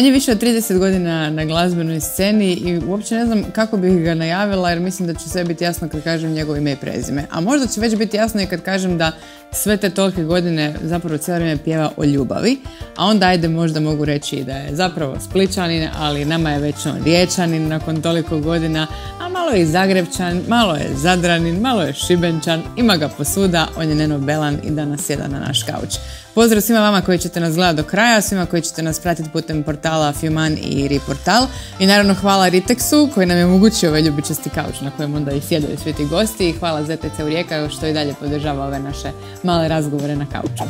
On je više od 30 godina na glazbenoj sceni i uopće ne znam kako bih ga najavila jer mislim da će sve biti jasno kad kažem njegovo ime i prezime. A možda će već biti jasno i kad kažem da sve te tolike godine zapravo cijelo vrijeme pjeva o ljubavi. A onda ajde možda mogu reći da je zapravo spličanin, ali nama je već on riječanin nakon toliko godina. A malo je i zagrebčan, malo je zadranin, malo je šibenčan, ima ga posuda, on je Neno Belan i danas sjeda na naš kauč. Pozdrav svima vama koji ćete nas gledati do kraja, svima koji ćete nas pratiti putem portala Fuman i Riportal. I naravno hvala Riteksu koji nam je omogućio ovaj ljubičasti kauč na kojem onda i sjedaju svi ti gosti. I hvala ZTC u Rijeka što i dalje podržava ove naše male razgovore na kauču.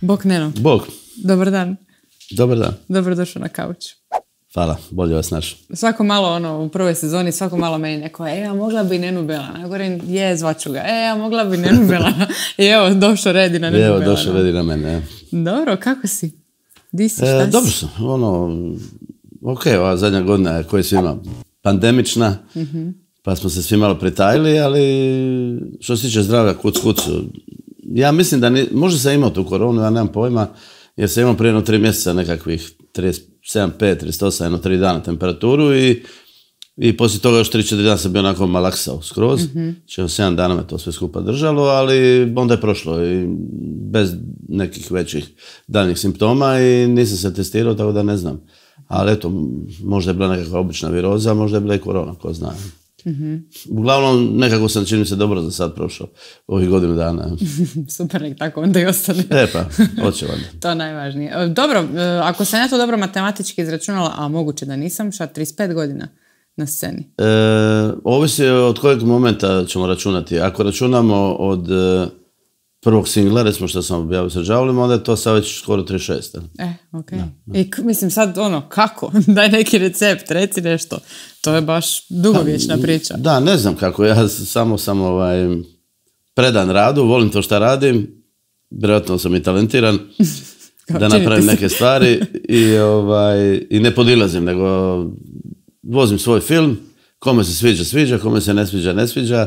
Bok Neno. Bok. Dobar dan. Dobar dan. Dobrodošao na kauč. Hvala, bolje vas naš. Svako malo, ono, u prvoj sezoni, svako malo meni neko, e, a mogla bi Nenu Belana. Ja govorim, je, zvaću ga. E, ja mogla bi Nenu Belana. I evo, došao redi na Nenu Evo, došao redi na mene. Dobro, kako si? Di si, e, šta si? Dobro sam, ono, ok, ova zadnja godina koja je svima pandemična, mhm. pa smo se svi malo pritajili, ali što se tiče zdravlja, kuc, kucu. Ja mislim da, može možda sam imao tu koronu, ja nemam pojma, jer sam imao prije jedno tri mjeseca nekakvih 30 7, 5, 38, jedno tri dana temperaturu i i poslije toga još 3-4 dana sam bio onako malaksao skroz. Mm-hmm. Čeo 7 dana me to sve skupa držalo, ali onda je prošlo i bez nekih većih daljnjih simptoma i nisam se testirao, tako da ne znam. Ali eto, možda je bila nekakva obična viroza, možda je bila i korona, ko zna mm Uglavnom, nekako sam, čini se, dobro za sad prošao ovih godinu dana. Super, nek tako onda i ostane. e pa, to najvažnije. E, dobro, e, ako sam ja to dobro matematički izračunala, a moguće da nisam, šta, 35 godina na sceni? E, ovisi od kojeg momenta ćemo računati. Ako računamo od e, prvog singla, recimo što sam objavio sa Džavljem, onda je to sad već skoro 36. E, okej. I mislim sad ono, kako? Daj neki recept, reci nešto. To je baš dugovječna da, priča. Da, ne znam kako. Ja samo sam ovaj, predan radu, volim to što radim. Vjerojatno sam i talentiran. da napravim neke stvari i, ovaj, i ne podilazim, nego vozim svoj film, kome se sviđa, sviđa, kome se ne sviđa, ne sviđa.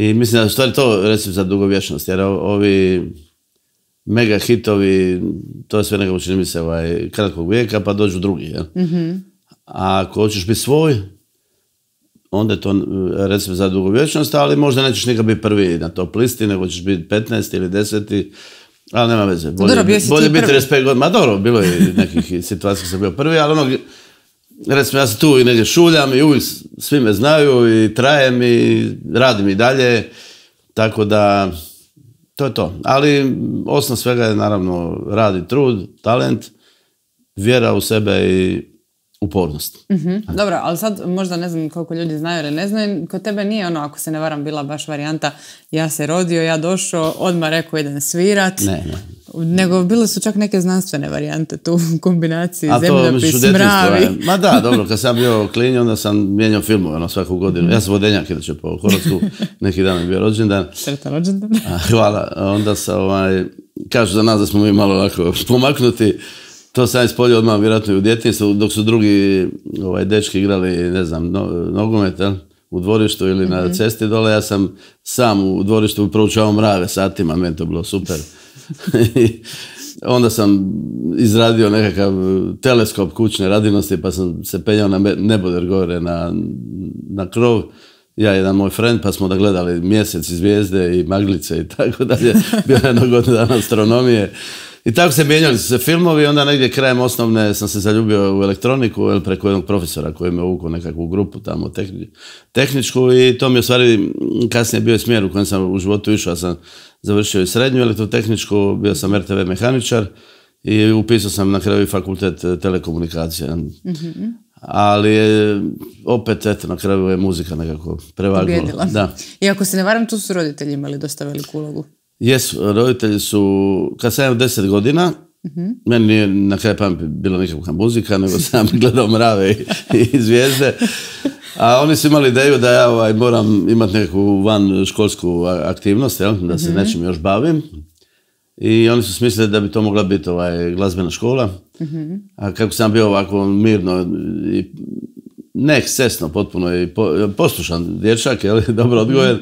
I mislim da je to recimo za dugovječnost, jer ovi mega hitovi, to je sve neka čini mi se ovaj, kratkog vijeka, pa dođu drugi. Mhm. A ako hoćeš biti svoj, onda je to recept za dugovječnost, ali možda nećeš nikad biti prvi na top listi, nego ćeš biti 15 ili 10, ali nema veze. Bolje, biti 35 godina. Ma dobro, bilo je nekih situacija sam bio prvi, ali ono recimo ja se tu i negdje šuljam i uvijek svi me znaju i trajem i radim i dalje, tako da to je to. Ali osnov svega je naravno rad i trud, talent, vjera u sebe i upornost. Mhm. Dobro, ali sad možda ne znam koliko ljudi znaju ili ne znaju, kod tebe nije ono, ako se ne varam, bila baš varijanta ja se rodio, ja došao, odmah rekao jedan svirat. Ne, Nego bile su čak neke znanstvene varijante tu u kombinaciji zemljopis, Ma da, dobro, kad sam bio klinj, onda sam mijenjao filmove ono, svaku godinu. Ja sam vodenjak, inače, po Hrvatsku, neki dan je bio rođendan. Sretan rođendan. Hvala. Onda se, ovaj, kažu za nas da smo mi malo ovako pomaknuti to sam ispolio odmah vjerojatno i u djetinjstvu, dok su drugi ovaj, dečki igrali, ne znam, no, nogomet, u dvorištu ili na mhm. cesti dole, ja sam sam u dvorištu proučavao mrave satima, meni to bilo super. onda sam izradio nekakav teleskop kućne radinosti pa sam se penjao na neboder gore na, na krov ja i jedan moj friend, pa smo da gledali mjesec i zvijezde i maglice i tako dalje. Bio je jedno astronomije. I tako se mijenjali su se filmovi, onda negdje krajem osnovne sam se zaljubio u elektroniku ili preko jednog profesora koji me uvukao nekakvu grupu tamo tehničku i to mi je u stvari kasnije bio smjer u kojem sam u životu išao, ja sam završio i srednju elektrotehničku, bio sam RTV mehaničar i upisao sam na kraju fakultet e, telekomunikacije. Mhm. Ali opet, eto, na kraju je muzika nekako prevagnula. Da. I ako se ne varam, tu su roditelji imali dosta veliku ulogu. Jesu, roditelji su, kad sam imao deset godina, mhm. meni nije na kraju pameti bilo nikakva muzika, nego sam gledao mrave i, zvijezde. A oni su imali ideju da ja ovaj, moram imati neku van školsku aktivnost, jel? da se mhm. nečim još bavim. I oni su smislili da bi to mogla biti ovaj, glazbena škola. Mhm. A kako sam bio ovako mirno i ekscesno potpuno i poslušan dječak, jel? dobro odgojen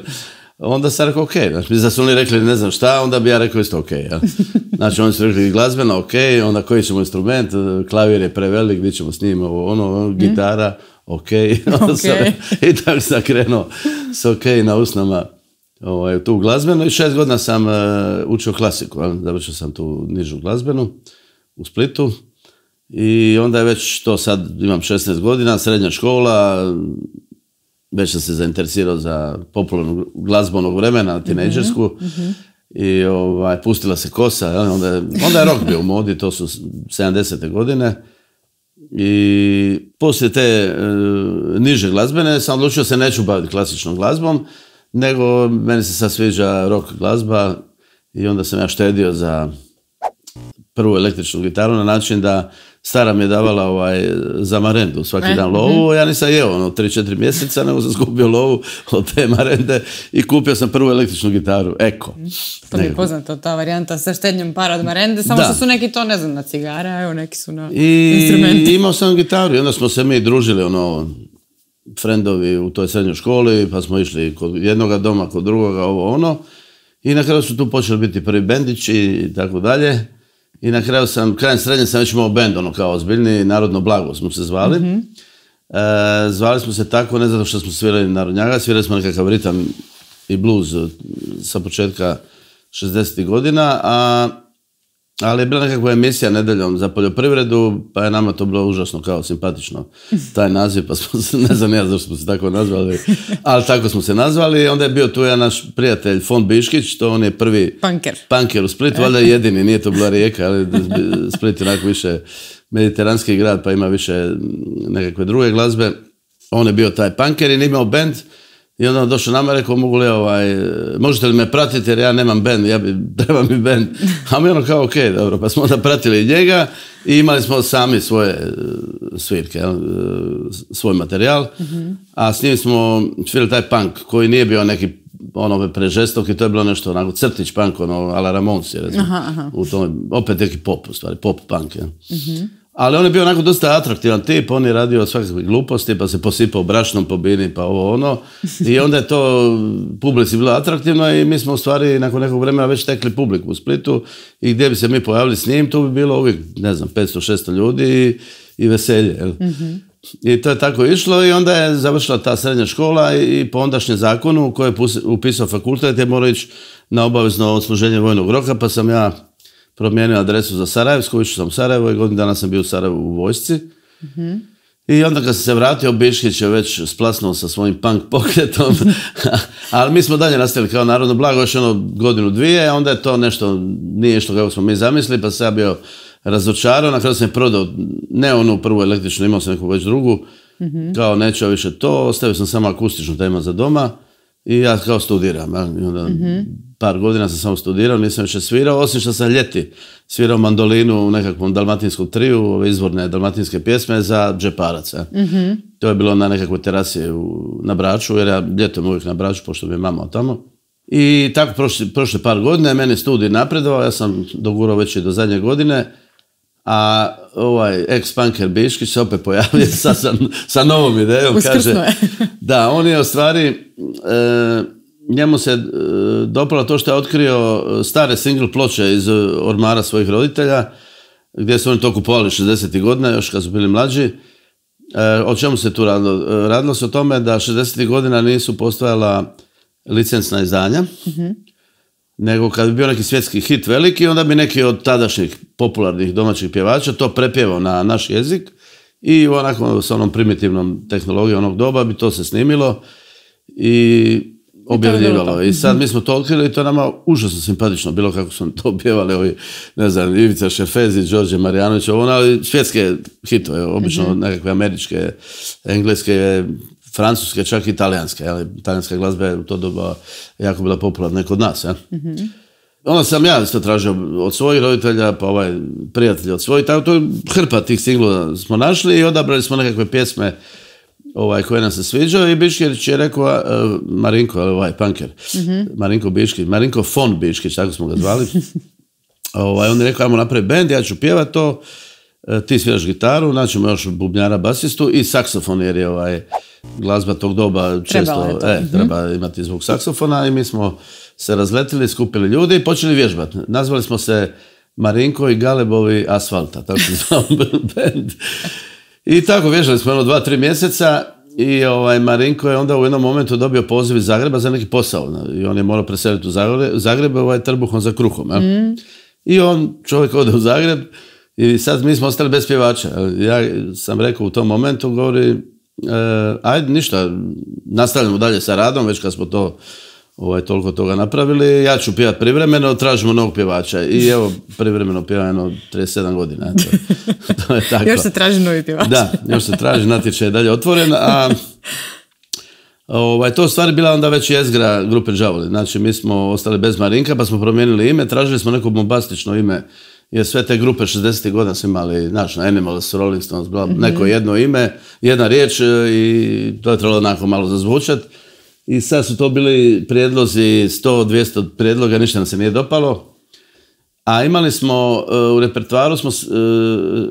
onda sam rekao ok, znači da su oni rekli ne znam šta, onda bi ja rekao isto ok. Ja. Znači oni su rekli glazbeno ok, onda koji ćemo instrument, klavir je prevelik, gdje ćemo s njim, ovo, ono, ono mhm. gitara, ok. okay. Sam, I tako sam krenuo s ok na usnama ovaj, tu glazbenu i šest godina sam e, učio klasiku, ja. završio sam tu nižu glazbenu u Splitu. I onda je već to sad, imam 16 godina, srednja škola, već sam se zainteresirao za popularnu glazbenog vremena, tinejdžersku. Mhm, mhm. I ovaj, pustila se kosa, onda je, onda rock bio u modi, to su 70. godine. I poslije te e, niže glazbene sam odlučio se neću baviti klasičnom glazbom, nego meni se sad sviđa rock glazba i onda sam ja štedio za prvu električnu gitaru na način da stara mi je davala ovaj, za marendu svaki e, dan mhm. lovu, ja nisam jeo ono 3-4 mjeseca, nego sam skupio lovu od te marende i kupio sam prvu električnu gitaru, eko. Mhm. To mi je poznato, ta varijanta sa štednjom para od marende, samo što su neki to, ne znam, na cigara, evo neki su na I, imao sam gitaru i onda smo se mi družili, ono, frendovi u toj srednjoj školi, pa smo išli kod jednoga doma, kod drugoga, ovo ono. I na kraju su tu počeli biti prvi bendići i tako dalje. I na kraju sam, krajem srednje sam već imao bend, ono kao ozbiljni, Narodno blago smo se zvali. Mhm. E, zvali smo se tako, ne zato što smo svirali narodnjaga, svirali smo nekakav ritam i blues sa početka 60. godina, a ali je bila nekakva emisija nedeljom za poljoprivredu, pa je nama to bilo užasno kao simpatično, taj naziv, pa smo se, ne znam ja zašto smo se tako nazvali, ali tako smo se nazvali. Onda je bio tu ja naš prijatelj, Fon Biškić, to on je prvi... Panker. u Splitu, valjda jedini, nije to bila rijeka, ali Split je onako više mediteranski grad, pa ima više nekakve druge glazbe. On je bio taj panker i nije imao band, i onda došao nama i rekao, mogu li ovaj, možete li me pratiti jer ja nemam band, ja bi, treba mi band. A mi ono kao, ok, dobro, pa smo onda pratili njega i imali smo sami svoje e, svirke, e, svoj materijal. A s njim smo čvili taj punk koji nije bio neki ono prežestok i to je bilo nešto onako crtić punk, ono, la Ramonsi, recimo. U opet neki pop, u stvari, pop punk. Ali on je bio onako dosta atraktivan tip, on je radio svakakve gluposti, pa se posipao brašnom po bini, pa ovo ono. I onda je to publici bilo atraktivno i mi smo u stvari nakon nekog vremena već tekli publiku u Splitu i gdje bi se mi pojavili s njim, tu bi bilo uvijek, ne znam, 500-600 ljudi i, veselje. I to je tako išlo i onda je završila ta srednja škola i po ondašnjem zakonu koji je upisao fakultet je morao ići na obavezno odsluženje vojnog roka, pa sam ja promijenio adresu za Sarajevo, skušao sam u Sarajevo i godinu dana sam bio u Sarajevu u vojsci. I onda kad sam se vratio, Biškić je već splasnuo sa svojim punk pokretom, ali mi smo dalje nastavili kao narodno blago, još ono godinu dvije, a onda je to nešto, nije što kako smo mi zamislili, pa sam ja bio razočarao, na kraju sam je prodao, ne onu prvu električnu, imao sam neku već drugu, mhm. kao neću više to, ostavio sam samo akustičnu temu za doma i ja kao studiram, mhm par godina sam samo studirao, nisam više svirao, osim što sam ljeti svirao mandolinu u nekakvom dalmatinskom triju, ove izvorne dalmatinske pjesme za džeparac. Mhm. To je bilo na nekakvoj terasi na Braču, jer ja ljetom uvijek na Braču, pošto mi je mama tamo. I tako prošle par godina, meni studij napredovao, ja sam dogurao već i do zadnje godine, a ovaj ex-punker Biškić se opet pojavio sa, novom idejom. Kaže, da, on je u stvari... E, njemu se e, dopalo to što je otkrio e, stare single ploče iz e, ormara svojih roditelja, gdje su oni to kupovali 60. godina, još kad su bili mlađi. o čemu se tu radilo? Radilo se o tome da 60. godina nisu postojala licencna izdanja, mhm. nego kad bi bio neki svjetski hit veliki, onda bi neki od tadašnjih popularnih domaćih pjevača to prepjevao na naš jezik i onako sa onom primitivnom tehnologijom onog doba bi to se snimilo i objavljivalo. I, sad mhm. mi smo to otkrili i to je nama užasno simpatično bilo kako smo to objevali ovi, ne znam, Ivica Šefezi, Đorđe Marjanović, ovo, ono, ali svjetske hitove, obično mhm. nekakve američke, engleske, francuske, čak i italijanske. ali Italijanska glazba je u to doba jako bila popularna kod nas. Mhm. ono Onda sam ja isto tražio od svojih roditelja, pa ovaj prijatelj od svojih, tako to je hrpa tih singla smo našli i odabrali smo nekakve pjesme ovaj, koji nam se sviđao i Biškić je rekao uh, Marinko, ovaj panker, mm Marinko Biškić, Marinko von Biškić, tako smo ga zvali. Ovaj, on je rekao, ajmo napraviti bend, ja ću pjevati to, e, ti sviraš gitaru, naćemo još bubnjara, basistu i saksofon, jer je ovaj, glazba tog doba često e, mhm. treba imati zvuk saksofona i mi smo se razletili, skupili ljudi i počeli vježbati. Nazvali smo se Marinko i Galebovi asfalta, tako se bend. I tako vježali smo jedno dva, tri mjeseca i ovaj, Marinko je onda u jednom momentu dobio poziv iz Zagreba za neki posao. I on je morao preseliti u Zagreb, ovaj, trbuhom za kruhom. Mm. I on, čovjek ode u Zagreb i sad mi smo ostali bez pjevača. Ja sam rekao u tom momentu, govori, e, ajde ništa, nastavljamo dalje sa radom, već kad smo to ovaj, toliko toga napravili. Ja ću pjevat privremeno, tražimo novog pjevača. I evo, privremeno pjevam 37 godina. To, je tako. još se traži novi pjevač. Da, još se traži, natječaj je dalje otvoren. A, ovaj, to stvari bila onda već jezgra grupe Džavoli. Znači, mi smo ostali bez Marinka, pa smo promijenili ime. Tražili smo neko bombastično ime. Jer sve te grupe 60. godina su imali, znači na ono, Animals, Rolling Stones, mhm. neko jedno ime, jedna riječ e, i to je trebalo onako malo zazvučati. I sad su to bili prijedlozi 100-200 prijedloga, ništa nam se nije dopalo. A imali smo, e, u repertuaru smo e,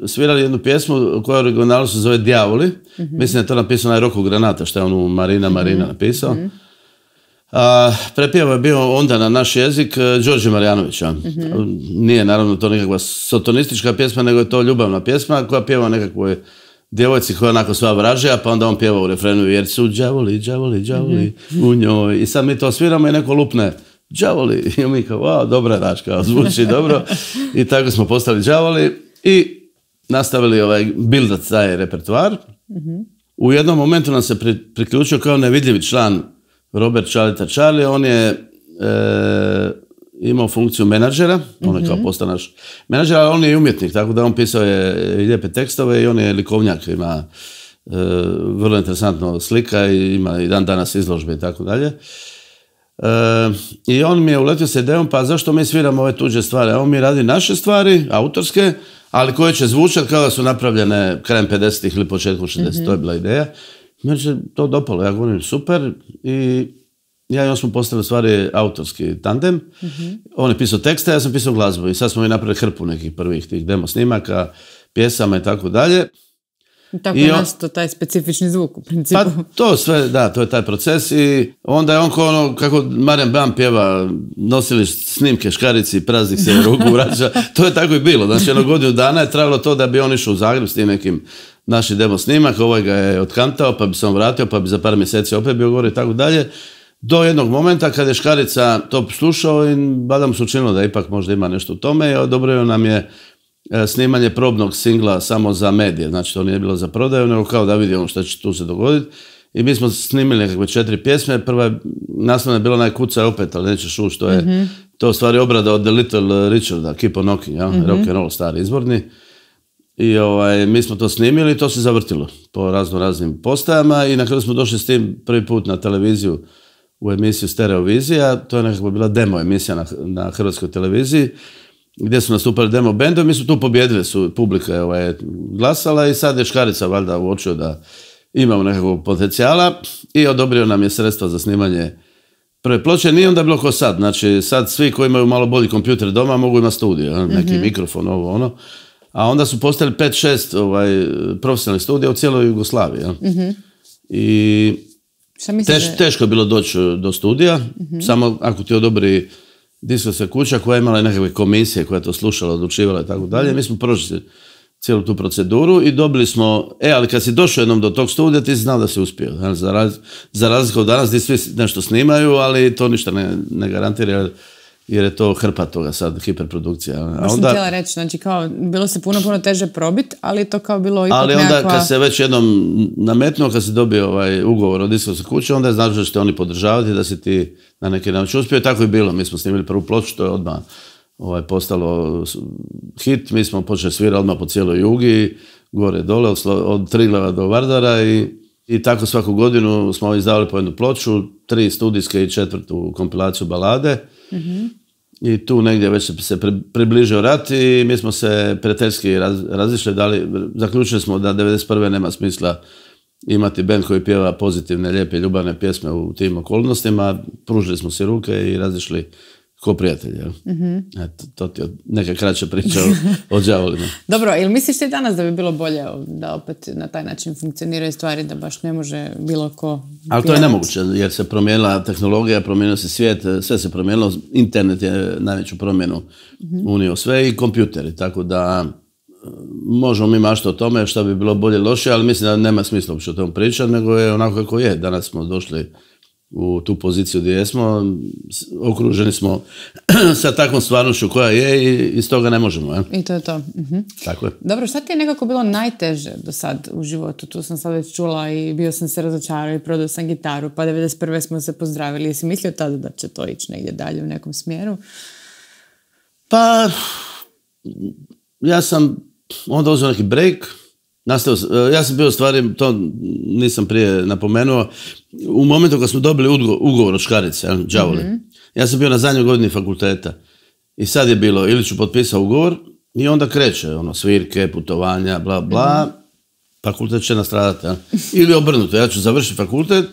svirali jednu pjesmu koja originalu se zove Djavoli. Mhm. Mislim da je to napisao onaj Roku Granata, što je u Marina mhm. Marina napisao. mm je bio onda na naš jezik e, Đorđe Marjanovića. Mhm. Nije naravno to nekakva sotonistička pjesma, nego je to ljubavna pjesma koja pjeva nekakve. nekakvoj djevojci koja onako sva vražija, pa onda on pjeva u refrenu jer su džavoli, džavoli, džavoli u njoj. I sad mi to sviramo i neko lupne džavoli. I mi kao, wow, dobra račka, zvuči dobro. I tako smo postali džavoli i nastavili ovaj, bildat taj repertuar. U jednom momentu nam se priključio kao nevidljivi član Robert Čalita Čarli, On je e, imao funkciju menadžera, on je kao mhm. postanaš menadžer, ali on je umjetnik, tako da on pisao je lijepe tekstove i on je likovnjak, ima e, vrlo interesantno slika i ima i dan danas izložbe i tako dalje. E, I on mi je uletio s idejom, pa zašto mi sviramo ove tuđe stvari? A on mi radi naše stvari, autorske, ali koje će zvučati kao da su napravljene krajem 50-ih ili početkom 60 to je mhm. bila ideja. Meni se to dopalo, ja govorim super i ja i on smo postavili stvari autorski tandem. Mhm. On je pisao tekste, ja sam pisao glazbu. I sad smo mi napravili hrpu nekih prvih tih demo snimaka, pjesama i tako dalje. Tako je on... taj specifični zvuk u principu. Pa to sve, da, to je taj proces i onda je on ko ono, kako Marijan Bam pjeva, nosili snimke škarici, praznih se ruku vraća, to je tako i bilo. Znači, jedno godinu dana je trajalo to da bi on išao u Zagreb s tim nekim naši demo snimak, ovaj ga je otkantao, pa bi se on vratio, pa bi za par mjeseci opet bio govorio i tako dalje do jednog momenta kada je Škarica to slušao i badam se učinilo da ipak možda ima nešto u tome i odobrio nam je e, snimanje probnog singla samo za medije, znači to nije bilo za prodaju, nego kao da vidimo ono što će tu se dogoditi. I mi smo snimili nekakve četiri pjesme, prva je, naslovna je bila najkuca opet, ali nećeš šuš, to je, mhm. to stvari obrada od The Little Richarda, Keep on Knocking, ja? Mhm. rock and roll, stari izborni. I ovaj, mi smo to snimili i to se zavrtilo po razno raznim postajama i na kraju smo došli s tim prvi put na televiziju u emisiju Stereovizija, to je nekako bila demo emisija na, na hrvatskoj televiziji, gdje su nastupali demo bendovi, mi su tu pobjedili, su publika ovaj, glasala i sad je Škarica valjda uočio da imamo nekakvog potencijala i odobrio nam je sredstva za snimanje prve ploče. Nije onda bilo ko sad, znači sad svi koji imaju malo bolji kompjuter doma mogu imati studiju, neki mhm. mikrofon, ovo ono. A onda su postali 5-6 ovaj, profesionalnih studija u cijeloj Jugoslaviji. Mhm. I Teško je bilo doći e, do studija, mhm. samo ako ti odobri se kuća koja je imala nekakve komisije koja je to slušala, odlučivala i tako dalje. Mhm. Mi smo prošli cijelu tu proceduru i dobili smo, e, ali kad si došao jednom do tog studija, ti si znao da si uspio. Za, raz, za razliku od danas, gdje svi nešto snimaju, ali to ništa ne, ne garantira jer je to hrpa toga sad, hiperprodukcija. onda, htjela reći, znači kao, bilo se puno, puno teže probit, ali to kao bilo ipak Ali onda nekakva... kad se već jednom nametnuo, kad si dobio ovaj ugovor od sa kuće, onda je znači da će oni podržavati, da si ti na neki način uspio. Tako je bilo, mi smo snimili prvu ploču, to je odmah ovaj, postalo hit, mi smo počeli svirati odmah po cijeloj jugi, gore dole, od, od Triglava do Vardara i i tako svaku godinu smo izdavali po jednu ploču, tri studijske i četvrtu kompilaciju balade. I tu negdje već se približio rat i mi smo se prijateljski razišli, zaključili smo da 91. nema smisla imati band koji pjeva pozitivne, lijepe, ljubavne pjesme u tim okolnostima. Pružili smo si ruke i razišli ko prijatelj, jel? Mhm. Eto, to ti je neka kraća priča o, o džavolima. Dobro, ili misliš ti danas da bi bilo bolje da opet na taj način funkcioniraju stvari, da baš ne može bilo ko... Ali to je nemoguće, jer se promijenila tehnologija, promijenio se svijet, e, sve se promijenilo, internet je najveću promjenu mhm. unio sve i kompjuteri, tako da e, možemo mi mašta o tome što bi bilo bolje loše, ali mislim da nema smisla uopće o tom pričati, nego je onako kako je. Danas smo došli u tu poziciju gdje smo, okruženi smo sa takvom stvarnošću koja je i iz toga ne možemo. Ja? I to je to. Mhm. Tako je. Dobro, šta ti je nekako bilo najteže do sad u životu? Tu sam sad već čula i bio sam se razočarao i prodao sam gitaru, pa 91. smo se pozdravili. Jesi mislio tada da će to ići negdje dalje u nekom smjeru? Pa, ja sam onda uzeo neki break, Nastavio, e, ja sam bio stvari, to nisam prije napomenuo, u momentu kad smo dobili ugovor od Škarice, džavoli, mm ja sam bio na zadnjoj godini fakulteta i sad je bilo, ili ću potpisao ugovor i onda kreće, ono, svirke, putovanja, bla, bla, mhm. fakultet će nastradati, ja? ili obrnuto, ja ću završiti fakultet,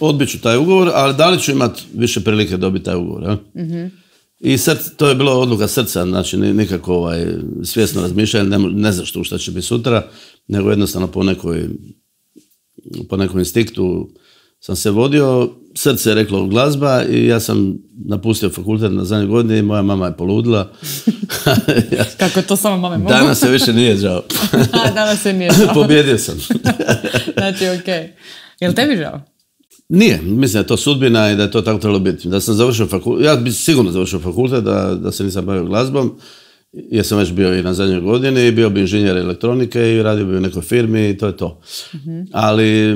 odbit ću taj ugovor, ali da li ću imat više prilike dobiti taj ugovor, mhm. I sad, to je bilo odluka srca, znači nikako ovaj, svjesno razmišljanje, ne, ne znaš tu šta će biti sutra, nego jednostavno po nekoj po nekom instiktu sam se vodio, srce je reklo glazba i ja sam napustio fakultet na zadnjoj godini i moja mama je poludila. Kako je to samo mame mogu? Danas se više nije žao. danas se nije žao. Pobjedio sam. znači, ok. Jel tebi žao? Nije. Mislim da je to sudbina i da je to tako trebalo biti. Da sam završio fakultet, ja bi sigurno završio fakultet, da, da se nisam bavio glazbom jer sam već bio i na zadnjoj godini bio bi inženjer elektronike i radio bi u nekoj firmi i to je to. Ali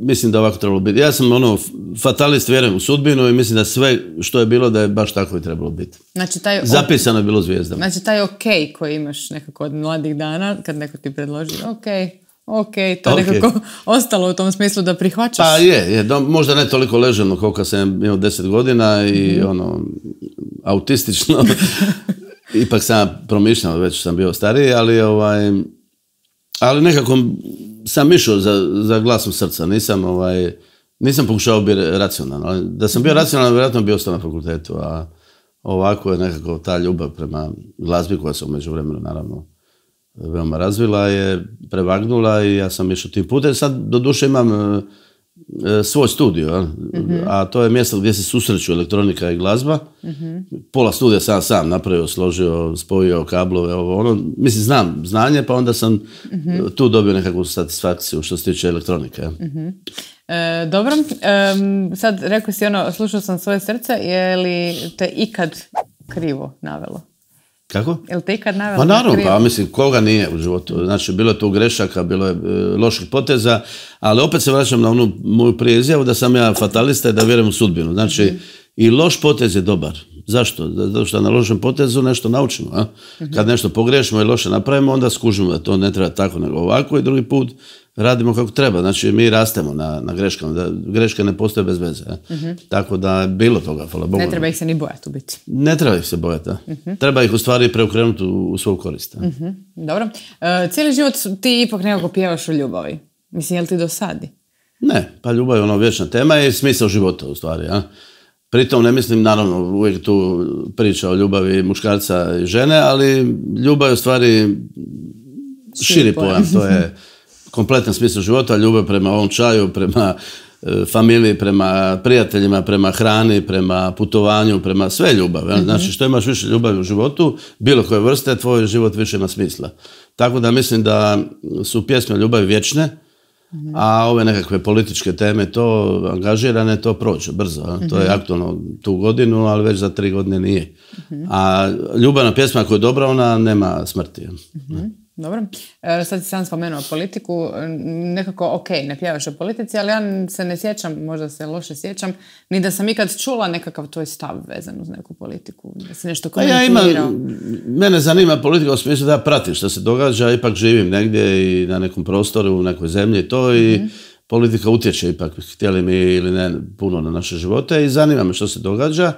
mislim da ovako trebalo biti. Ja sam ono fatalist, vjerujem u sudbinu i mislim da sve što je bilo da je baš tako i trebalo biti. Znači, Zapisano je bilo zvijezdama. Znači taj ok koji imaš nekako od mladih dana kad neko ti predloži ok, ok, to je nekako ostalo u tom smislu da prihvaćaš. Pa je, možda ne toliko leženo koliko sam imao deset godina i mhm. ono autistično ipak sam promišljao, već sam bio stariji, ali ovaj, ali nekako sam išao za, za glasom srca, nisam ovaj, nisam pokušao biti racionalan. Da sam bio racionalan, vjerojatno bio ostao na fakultetu, a ovako je nekako ta ljubav prema glazbi koja se umeđu vremenu naravno veoma razvila je, prevagnula i ja sam išao tim putem. Sad, do duše, imam E, svoj studio, mhm. a? to je mjesto gdje se susreću elektronika i glazba. Mhm. Pola studija sam sam napravio, složio, spojio kablove, ovo ono. Mislim, znam znanje, pa onda sam mhm. e, tu dobio nekakvu satisfakciju što se tiče elektronike. E, dobro, sad rekao si ono, slušao sam svoje srce, je li te ikad krivo navelo? Kako? Jel te ikad navjela? Pa naravno, pa mislim, koga nije u životu. Znači, bilo je tu grešaka, bilo je e, loših poteza, ali opet se vraćam na onu moju prije izjavu da sam ja fatalista i da vjerujem u sudbinu. Znači, i loš potez je dobar. Zašto? Zato što na lošem potezu nešto naučimo. A? Kad nešto pogrešimo i loše napravimo, onda skužimo da to ne treba tako nego ovako i drugi put radimo kako treba. Znači, mi rastemo na, na greškama. Da, greške ne postoje bez veze. Tako da, bilo toga, hvala Bogu. Ne treba ih se ni bojati u biti. Ne treba ih se bojati, Treba ih u stvari preokrenuti u, u svoju korist. Dobro. E, cijeli život ti ipak nekako pjevaš u ljubavi. Mislim, jel ti dosadi? Ne, pa ljubav je ono vječna tema i smisao života u stvari. A? Pritom ne mislim, naravno, uvijek tu priča o ljubavi muškarca i žene, ali ljubav je u stvari širi pojam. To je kompletan smislu života, ljubav prema ovom čaju, prema e, familiji, prema prijateljima, prema hrani, prema putovanju, prema sve ljubav. Znači mhm. što imaš više ljubavi u životu, bilo koje vrste, tvoj život više ima smisla. Tako da mislim da su pjesme ljubavi vječne, Mhm. a ove nekakve političke teme to angažirane to prođe brzo to je mhm. aktualno tu godinu ali već za tri godine nije mhm. a ljubavna pjesma koja je dobra ona nema smrti dobro. E, sad si sam spomenuo politiku. E, nekako, ok, ne pjevaš o politici, ali ja se ne sjećam, možda se loše sjećam, ni da sam ikad čula nekakav tvoj stav vezan uz neku politiku. Da se nešto pa Ja imam, mene zanima politika u smislu da ja pratim što se događa. Ipak živim negdje i na nekom prostoru, u nekoj zemlji i to i mhm. politika utječe ipak, htjeli mi ili ne, puno na naše živote i zanima me što se događa.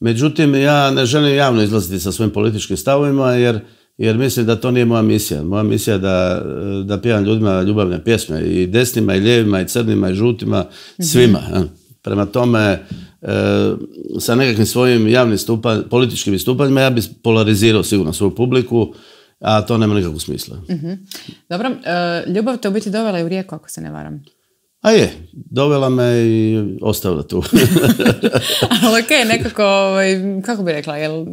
Međutim, ja ne želim javno izlaziti sa svojim političkim stavovima jer jer mislim da to nije moja misija. Moja misija je da, da pjevam ljudima ljubavne pjesme i desnima i lijevima i crnima i žutima, mhm. svima. Prema tome, e, sa nekakvim svojim javnim stupanj, političkim istupanjima ja bi polarizirao sigurno svoju publiku, a to nema nikakvog smisla. uh Dobro, e, ljubav te u biti dovela i u rijeku, ako se ne varam. A je, dovela me i ostavila tu. Ali okej, nekako, ovaj, kako bi rekla, jel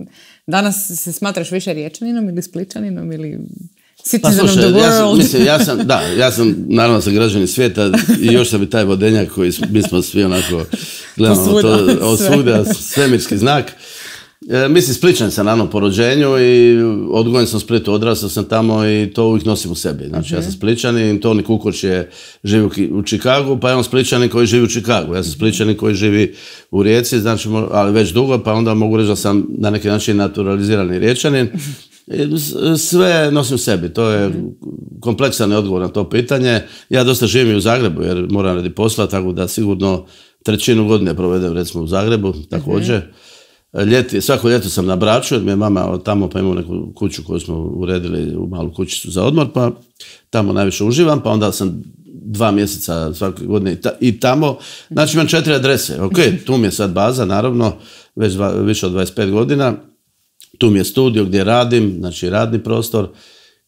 Danas se smatraš više riječaninom ili spličaninom ili pa, Ja sam, mislim, ja sam, da, ja sam, naravno sam građanin svijeta i još sam i taj vodenjak koji mi smo svi onako gledamo to svemirski znak. E, mislim, spličan sam na po rođenju i odgojen sam Splitu, odrasao sam tamo i to uvijek nosim u sebi. Znači, ja sam mhm. spličanin, Toni Kukoč je živi u, Čikagu, pa je on spličanin koji živi u Čikagu. Ja sam mhm. spličanin koji živi u Rijeci, znači, ali već dugo, pa onda mogu reći da sam na neki način naturalizirani riječanin. Mhm. Sve nosim u sebi, to je kompleksan odgovor na to pitanje. Ja dosta živim i u Zagrebu jer moram radi posla, tako da sigurno trećinu godine provedem recimo u Zagrebu također. Ljeti, svako ljeto sam na Braču, jer mi je mama tamo pa imamo neku kuću koju smo uredili u malu kućicu za odmor, pa tamo najviše uživam, pa onda sam dva mjeseca svake godine i tamo. Znači imam četiri adrese. Ok, tu mi je sad baza, naravno, već više od 25 godina. Tu mi je studio gdje radim, znači radni prostor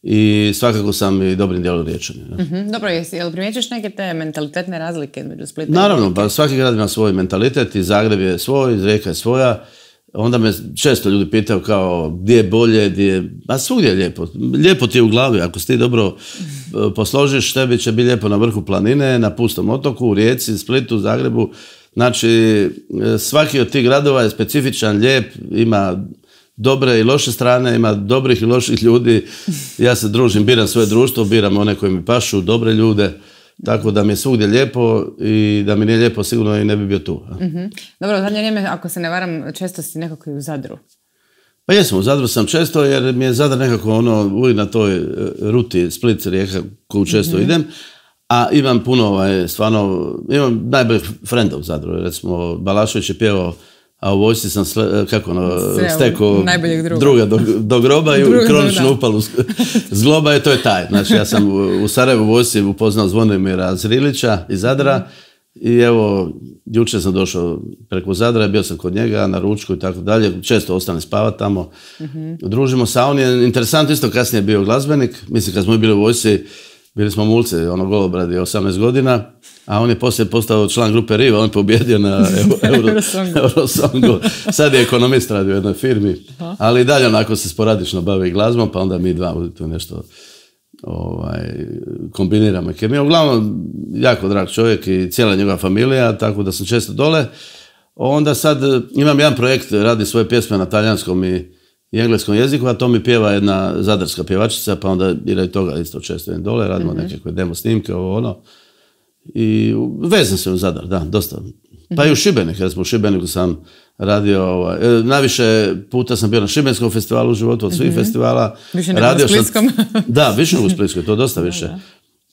i svakako sam i dobrim dijelom riječan. Mhm, dobro, jesi, jel primjećaš neke te mentalitetne razlike među Splita? Naravno, pa svaki grad ima svoj mentalitet i Zagreb je svoj, Rijeka je svoja onda me često ljudi pitao kao gdje je bolje, gdje je... A svugdje je lijepo. Lijepo ti je u glavi. Ako se ti dobro e, posložiš, tebi će biti lijepo na vrhu planine, na pustom otoku, u Rijeci, Splitu, Zagrebu. Znači, e, svaki od tih gradova je specifičan, lijep, ima dobre i loše strane, ima dobrih i loših ljudi. Ja se družim, biram svoje društvo, biram one koji mi pašu, dobre ljude. Tako da mi je svugdje lijepo i da mi nije lijepo sigurno i ne bi bio tu. Mhm. Dobro, zadnje vrijeme, ako se ne varam, često si nekako i u Zadru. Pa jesam, u Zadru sam često jer mi je Zadar nekako ono, uvijek na toj e, ruti Split rijeka koju često mhm. idem. A imam puno, ovaj, stvarno, imam najboljih frenda u Zadru. Recimo, Balašović je pjevao a u vojsci sam e, kako ono, stekao druga do, groba i kronično upalu zgloba je to je taj. Znači ja sam u, Sarajevu u vojsci upoznao Zvonimira Zrilića iz Zadra i evo jučer sam došao preko Zadra, bio sam kod njega na ručku i tako dalje, često ostane spavati tamo. Mm-hmm. Družimo se, on je interesantno isto kasnije bio glazbenik, mislim kad smo bili u vojsci bili smo mulci, ono golobradi, 18 godina, a on je poslije postao član grupe Riva, on je pobjedio na Euro, Eurosongu. Sad je ekonomist radi u jednoj firmi, ali i dalje onako se sporadično bavi glazbom, pa onda mi dva tu nešto ovaj, kombiniramo je Uglavnom, jako drag čovjek i cijela njegova familija, tako da sam često dole. Onda sad imam jedan projekt, radi svoje pjesme na talijanskom i engleskom jeziku, a to mi pjeva jedna zadarska pjevačica, pa onda i radi toga isto često idem dole, radimo mm-hmm. nekakve demo snimke, ovo ono. I vezan se u Zadar, da, dosta. Pa i u mhm. Šibenik, ja sam u Šibeniku sam radio, ovaj, e, najviše puta sam bio na Šibenskom festivalu u životu, od svih mhm. festivala. Više radio Sam, da, više u Splitskom, to dosta više.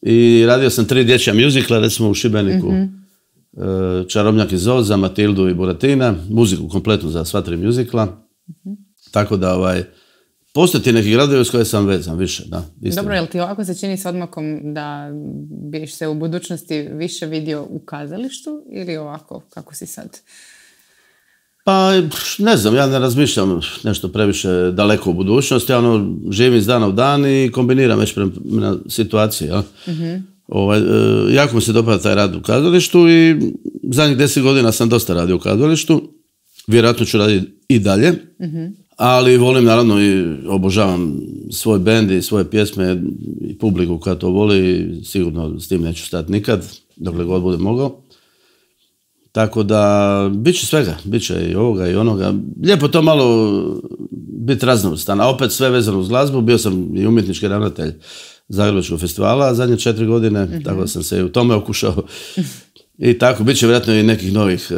I radio sam tri dječja mjuzikla, recimo u Šibeniku. Mhm. E, Čarobnjak iz Matildu i Buratina, muziku kompletnu za sva tri mjuzikla. Tako da, ovaj, postoji ti neki gradovi s koje sam vezan više, da. Istina. Dobro, jel ti ovako se čini s odmakom da biš se u budućnosti više vidio u kazalištu ili ovako kako si sad? Pa, ne znam, ja ne razmišljam nešto previše daleko u budućnosti, ja ono, živim iz dana u dan i kombiniram već prema situaciji, ja. Mhm. Ovaj, e, jako mi se dopada taj rad u kazalištu i zadnjih deset godina sam dosta radio u kazalištu, vjerojatno ću raditi i dalje. mm ali volim naravno i obožavam svoj bend i svoje pjesme i publiku koja to voli sigurno s tim neću stati nikad dokle god budem mogao tako da bit će svega bit će i ovoga i onoga lijepo to malo biti raznovrstan a opet sve vezano uz glazbu bio sam i umjetnički ravnatelj Zagrebačkog festivala zadnje četiri godine tako da sam se i u tome okušao I tako, bit će vjerojatno i nekih novih e,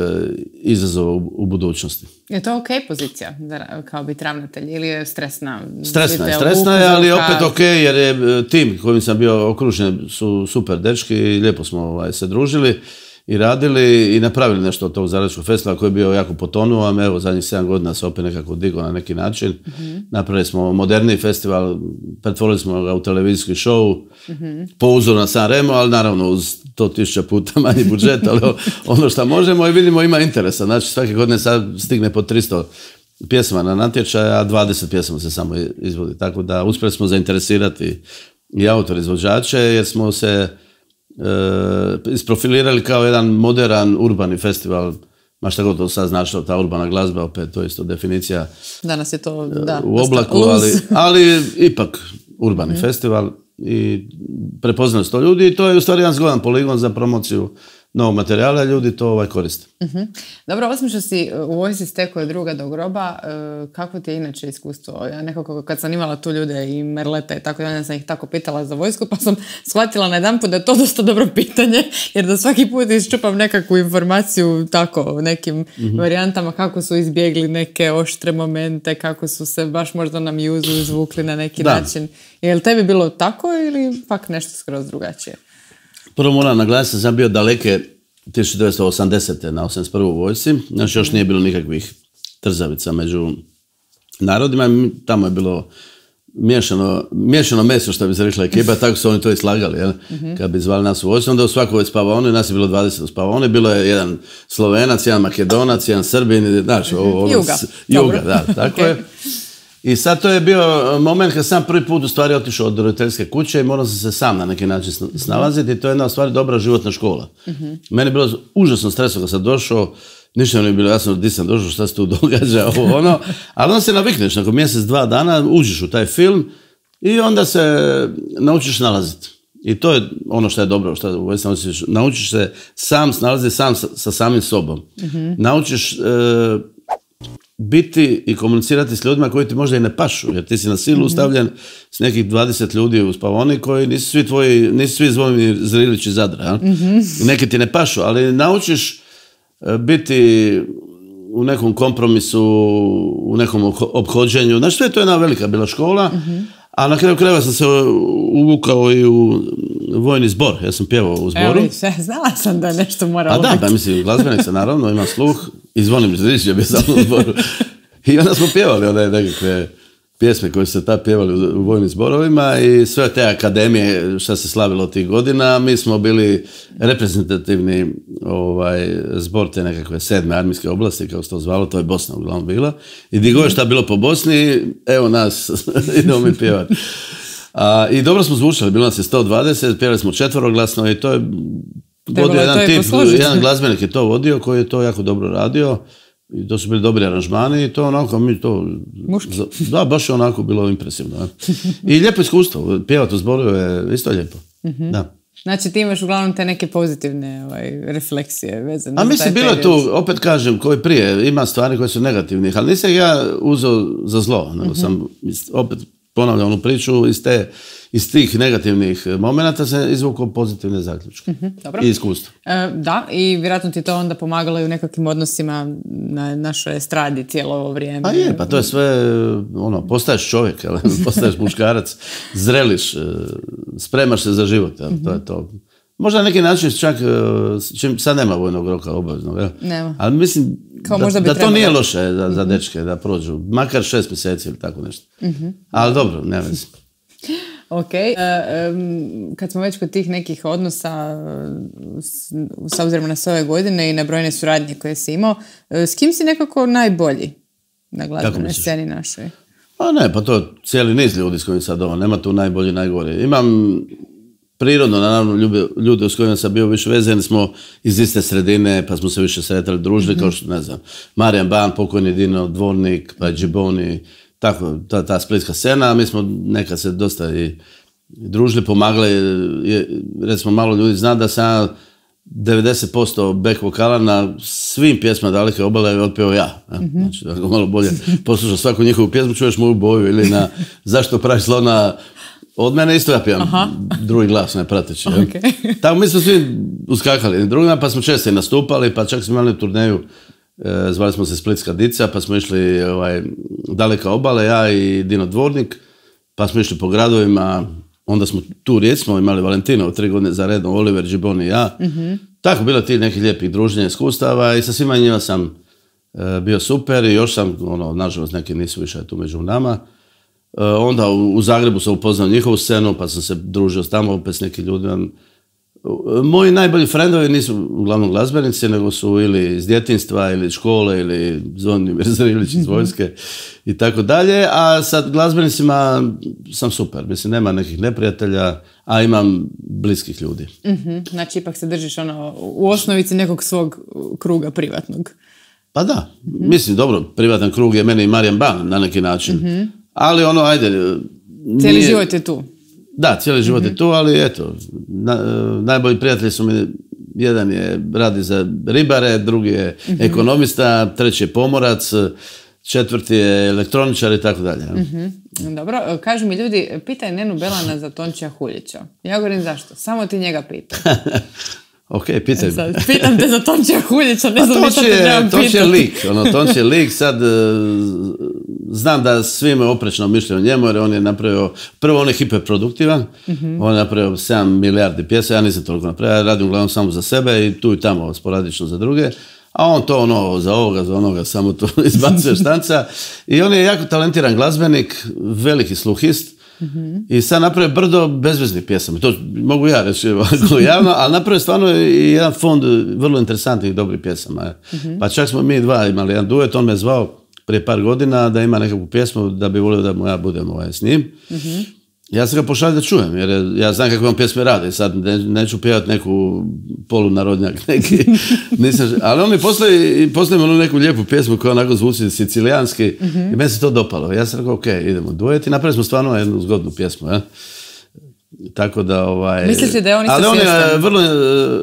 izazova u, budućnosti. Je to ok pozicija kao biti ravnatelj ili je stresna? Stresna je, stresna je, ali opet ok jer je e, tim kojim sam bio okružen su super dečki i lijepo smo ovaj, se družili i radili i napravili nešto od tog Zaračkog festivala koji je bio jako potonuo, a evo zadnjih 7 godina se opet nekako digao na neki način. Mhm. Napravili smo moderni festival, pretvorili smo ga u televizijski show, mm po uzoru na San Remo, ali naravno uz to puta manji budžet, ali ono što možemo i vidimo ima interesa. Znači svake godine sad stigne po 300 pjesma na natječaj, a 20 pjesma se samo izvodi. Tako da uspjeli smo zainteresirati i autor izvođače jer smo se E, isprofilirali kao jedan moderan urbani festival ma šta god to sad znaš, ta urbana glazba, opet to je isto definicija. Danas je to, e, da, U oblaku, ali, ipak urbani mhm. festival i prepoznali sto ljudi i to je u stvari jedan zgodan poligon za promociju no, materijala, ljudi to ovaj koriste. Mhm. Dobro, osim što si e, u vojsci stekao je druga do groba, e, kako ti je inače iskustvo? Ja nekako kad sam imala tu ljude i merlete i tako dalje, sam ih tako pitala za vojsku, pa sam shvatila na jedan da je to dosta dobro pitanje, jer da svaki put iščupam nekakvu informaciju tako, nekim uh varijantama kako su izbjegli neke oštre momente, kako su se baš možda nam juzu izvukli na neki način. Je li tebi bilo tako ili pak nešto skroz drugačije? Prvo moram naglasiti, sam bio daleke 1980. na 81. vojsci, znači još nije bilo nikakvih trzavica među narodima, tamo je bilo miješano, miješano meso što bi se rekla ekipa, tako su oni to i slagali, jel? Mhm. Kad bi zvali nas u vojsku, onda u svakoj spavaoni, nas je bilo 20 spavaoni, bilo je jedan Slovenac, jedan Makedonac, jedan Srbin, znači, ovo, ono, Juga, da, tako je. I sad to je bio e, moment kad sam prvi put u stvari otišao od roditeljske kuće i morao sam se sam na neki način snalaziti i to je jedna u stvari dobra životna škola. Meni je bilo užasno stresno kad sam došao, ništa mi je bilo jasno gdje sam došao, šta se tu događa, ono, ali onda se navikneš, nakon mjesec, dva dana uđeš u taj film i onda se naučiš nalaziti. I to je ono što je dobro, naučiš se sam snalaziti sam sa, samim sobom. Naučiš e, biti i komunicirati s ljudima koji ti možda i ne pašu, jer ti si na silu ustavljen mhm. s nekih 20 ljudi u spavoni koji nisu svi tvoji, nisu svi Zrilić Zadra. Mhm. Neki ti ne pašu, ali naučiš e, biti u nekom kompromisu, u nekom obhođenju. Znači, sve to je jedna velika bila škola. Mhm. A na kraju krajeva sam se uvukao i u vojni zbor. Ja sam pjevao u zboru. Evo, znala sam da je nešto mora. A da, mislim, glazbenik naravno, ima sluh i zvonim zviš, bi sam u zboru. I onda smo pjevali, onda je nekakve pjesme koje se ta pjevali u vojnim zborovima i sve te akademije što se slavilo tih godina, mi smo bili reprezentativni ovaj, zbor te nekakve sedme armijske oblasti, kao se to zvalo, to je Bosna uglavnom bila. I di god šta bilo po Bosni, evo nas, idemo mi pjevati. I dobro smo zvučali, bilo nas je 120, pjevali smo četvoroglasno i to je vodio jedan, tip, jedan glazbenik je to vodio koji je to jako dobro radio. I to su bili dobri aranžmani i to onako, mi to... Muški. Da, baš je onako bilo impresivno. I lijepo iskustvo. Pjevat u zboru je isto lijepo. Mhm. Da. Znači ti imaš uglavnom te neke pozitivne ovaj, refleksije vezane. A mislim, bilo tu, opet kažem, koji prije, ima stvari koje su negativnih, ali nisam ja uzeo za zlo, nego mhm. sam opet ponavljam onu priču, iz, te, iz tih negativnih momenata se izvukao pozitivne zaključke mhm, i e, da, i vjerojatno ti to onda pomagalo i u nekakvim odnosima na našoj estradi cijelo ovo vrijeme. Pa je, pa to je sve, ono, postaješ čovjek, postaješ muškarac, zreliš, e, spremaš se za život, to je to. Možda na neki način čak, e, sad nema vojnog roka obavezno, Ali mislim da, možda to nije loše za, za mhm. dečke da prođu, makar šest mjeseci ili tako nešto. Mhm. Ali dobro, ne mislim. ok, e, kad smo već kod tih nekih odnosa e, s, obzirom na sve ove godine i na brojne suradnje koje si imao, s kim si nekako najbolji na glazbenoj sceni našoj? Pa ne, pa to cijeli niz ljudi s kojim sad ovo, nema tu najbolji, najgori. Imam prirodno, naravno, ljudi s kojima sam bio više vezan smo iz iste sredine, pa smo se više sretali, družili, kao što, ne znam, Marijan Ban, pokojni Dino, Dvornik, pa Džiboni, tako, ta, splitska scena, a mi smo nekad se dosta i družili, pomagali, recimo malo ljudi zna da sam 90% back vokala na svim pjesmama Dalike obale je otpio ja. Mhm. Znači, ako malo bolje poslušao svaku njihovu pjesmu, čuješ moju boju ili na Zašto praš slona od mene isto ja pijam drugi glas, ne prateći. Tako mi smo svi uskakali drugima, pa smo često i nastupali, pa čak smo imali turneju, e, zvali smo se Splitska dica, pa smo išli ovaj, daleka obale, ja i Dino Dvornik, pa smo išli po gradovima, onda smo tu riječ smo imali Valentino tri godine za redno, Oliver, Džibon i ja. Mhm. Tako bilo ti neki lijepih druženja iskustava i sa svima njima sam e, bio super i još sam, ono, nažalost neki nisu više tu među nama Eh, onda u Zagrebu sam upoznao njihovu scenu, pa sam se družio s tamo opet s nekim ljudima. Eh, moji najbolji frendovi nisu uglavnom glazbenici, nego su ili iz djetinstva, ili škole, ili Zvonimir ili iz vojske i tako dalje. A sa glazbenicima sam super. Mislim, nema nekih neprijatelja, a imam bliskih ljudi. Mhm, znači, ipak se držiš ono, u osnovici nekog svog kruga privatnog. Pa da. Mislim, dobro, privatan krug je meni i Marijan Ban na neki način. Mhm ali ono, ajde... Nije... Cijeli život je tu. Da, cijeli život je mhm. tu, ali eto, najbolji prijatelji su mi, jedan je radi za ribare, drugi je mhm. ekonomista, treći je pomorac, četvrti je elektroničar i tako dalje. Mhm. Dobro, e, kažu mi ljudi, pitaj Nenu Belana za Tončija Huljića. Ja govorim zašto, samo ti njega pita. Ok, pitaj me. pitam te za Tončija ne znam što te lik, ono, lik sad, e, znam da imaju oprečno mišljenje o njemu, jer on je napravio, prvo on je hiperproduktivan, on je napravio 7 milijardi pjesa, ja nisam toliko napravio, ja radim uglavnom samo za sebe i tu i tamo, sporadično za druge, a on to ono, za ovoga, za onoga, samo to izbacuje štanca. I on je jako talentiran glazbenik, veliki sluhist, Mm-hmm. I sad naprave brdo bezveznih pjesama. To mogu ja reći javno, ali napravio stvarno jedan fond vrlo interesantnih dobrih pjesama. E. Pa čak smo mi dva imali jedan duet, on me zvao prije par godina da ima nekakvu pjesmu da bi volio da mu ja budem ovaj, s njim. Ja sam ga da čujem, jer ja znam kako vam pjesme rade. Sad neću pjevati neku polunarodnjak neki. ali on mi poslije mi onu neku lijepu pjesmu koja onako zvuči sicilijanski mhm. i meni se to dopalo. Ja sam rekao, ok, idemo duet i napravili smo stvarno jednu zgodnu pjesmu. Ja? Tako da, ovaj... Mislite da je on Ali on je vrlo eh,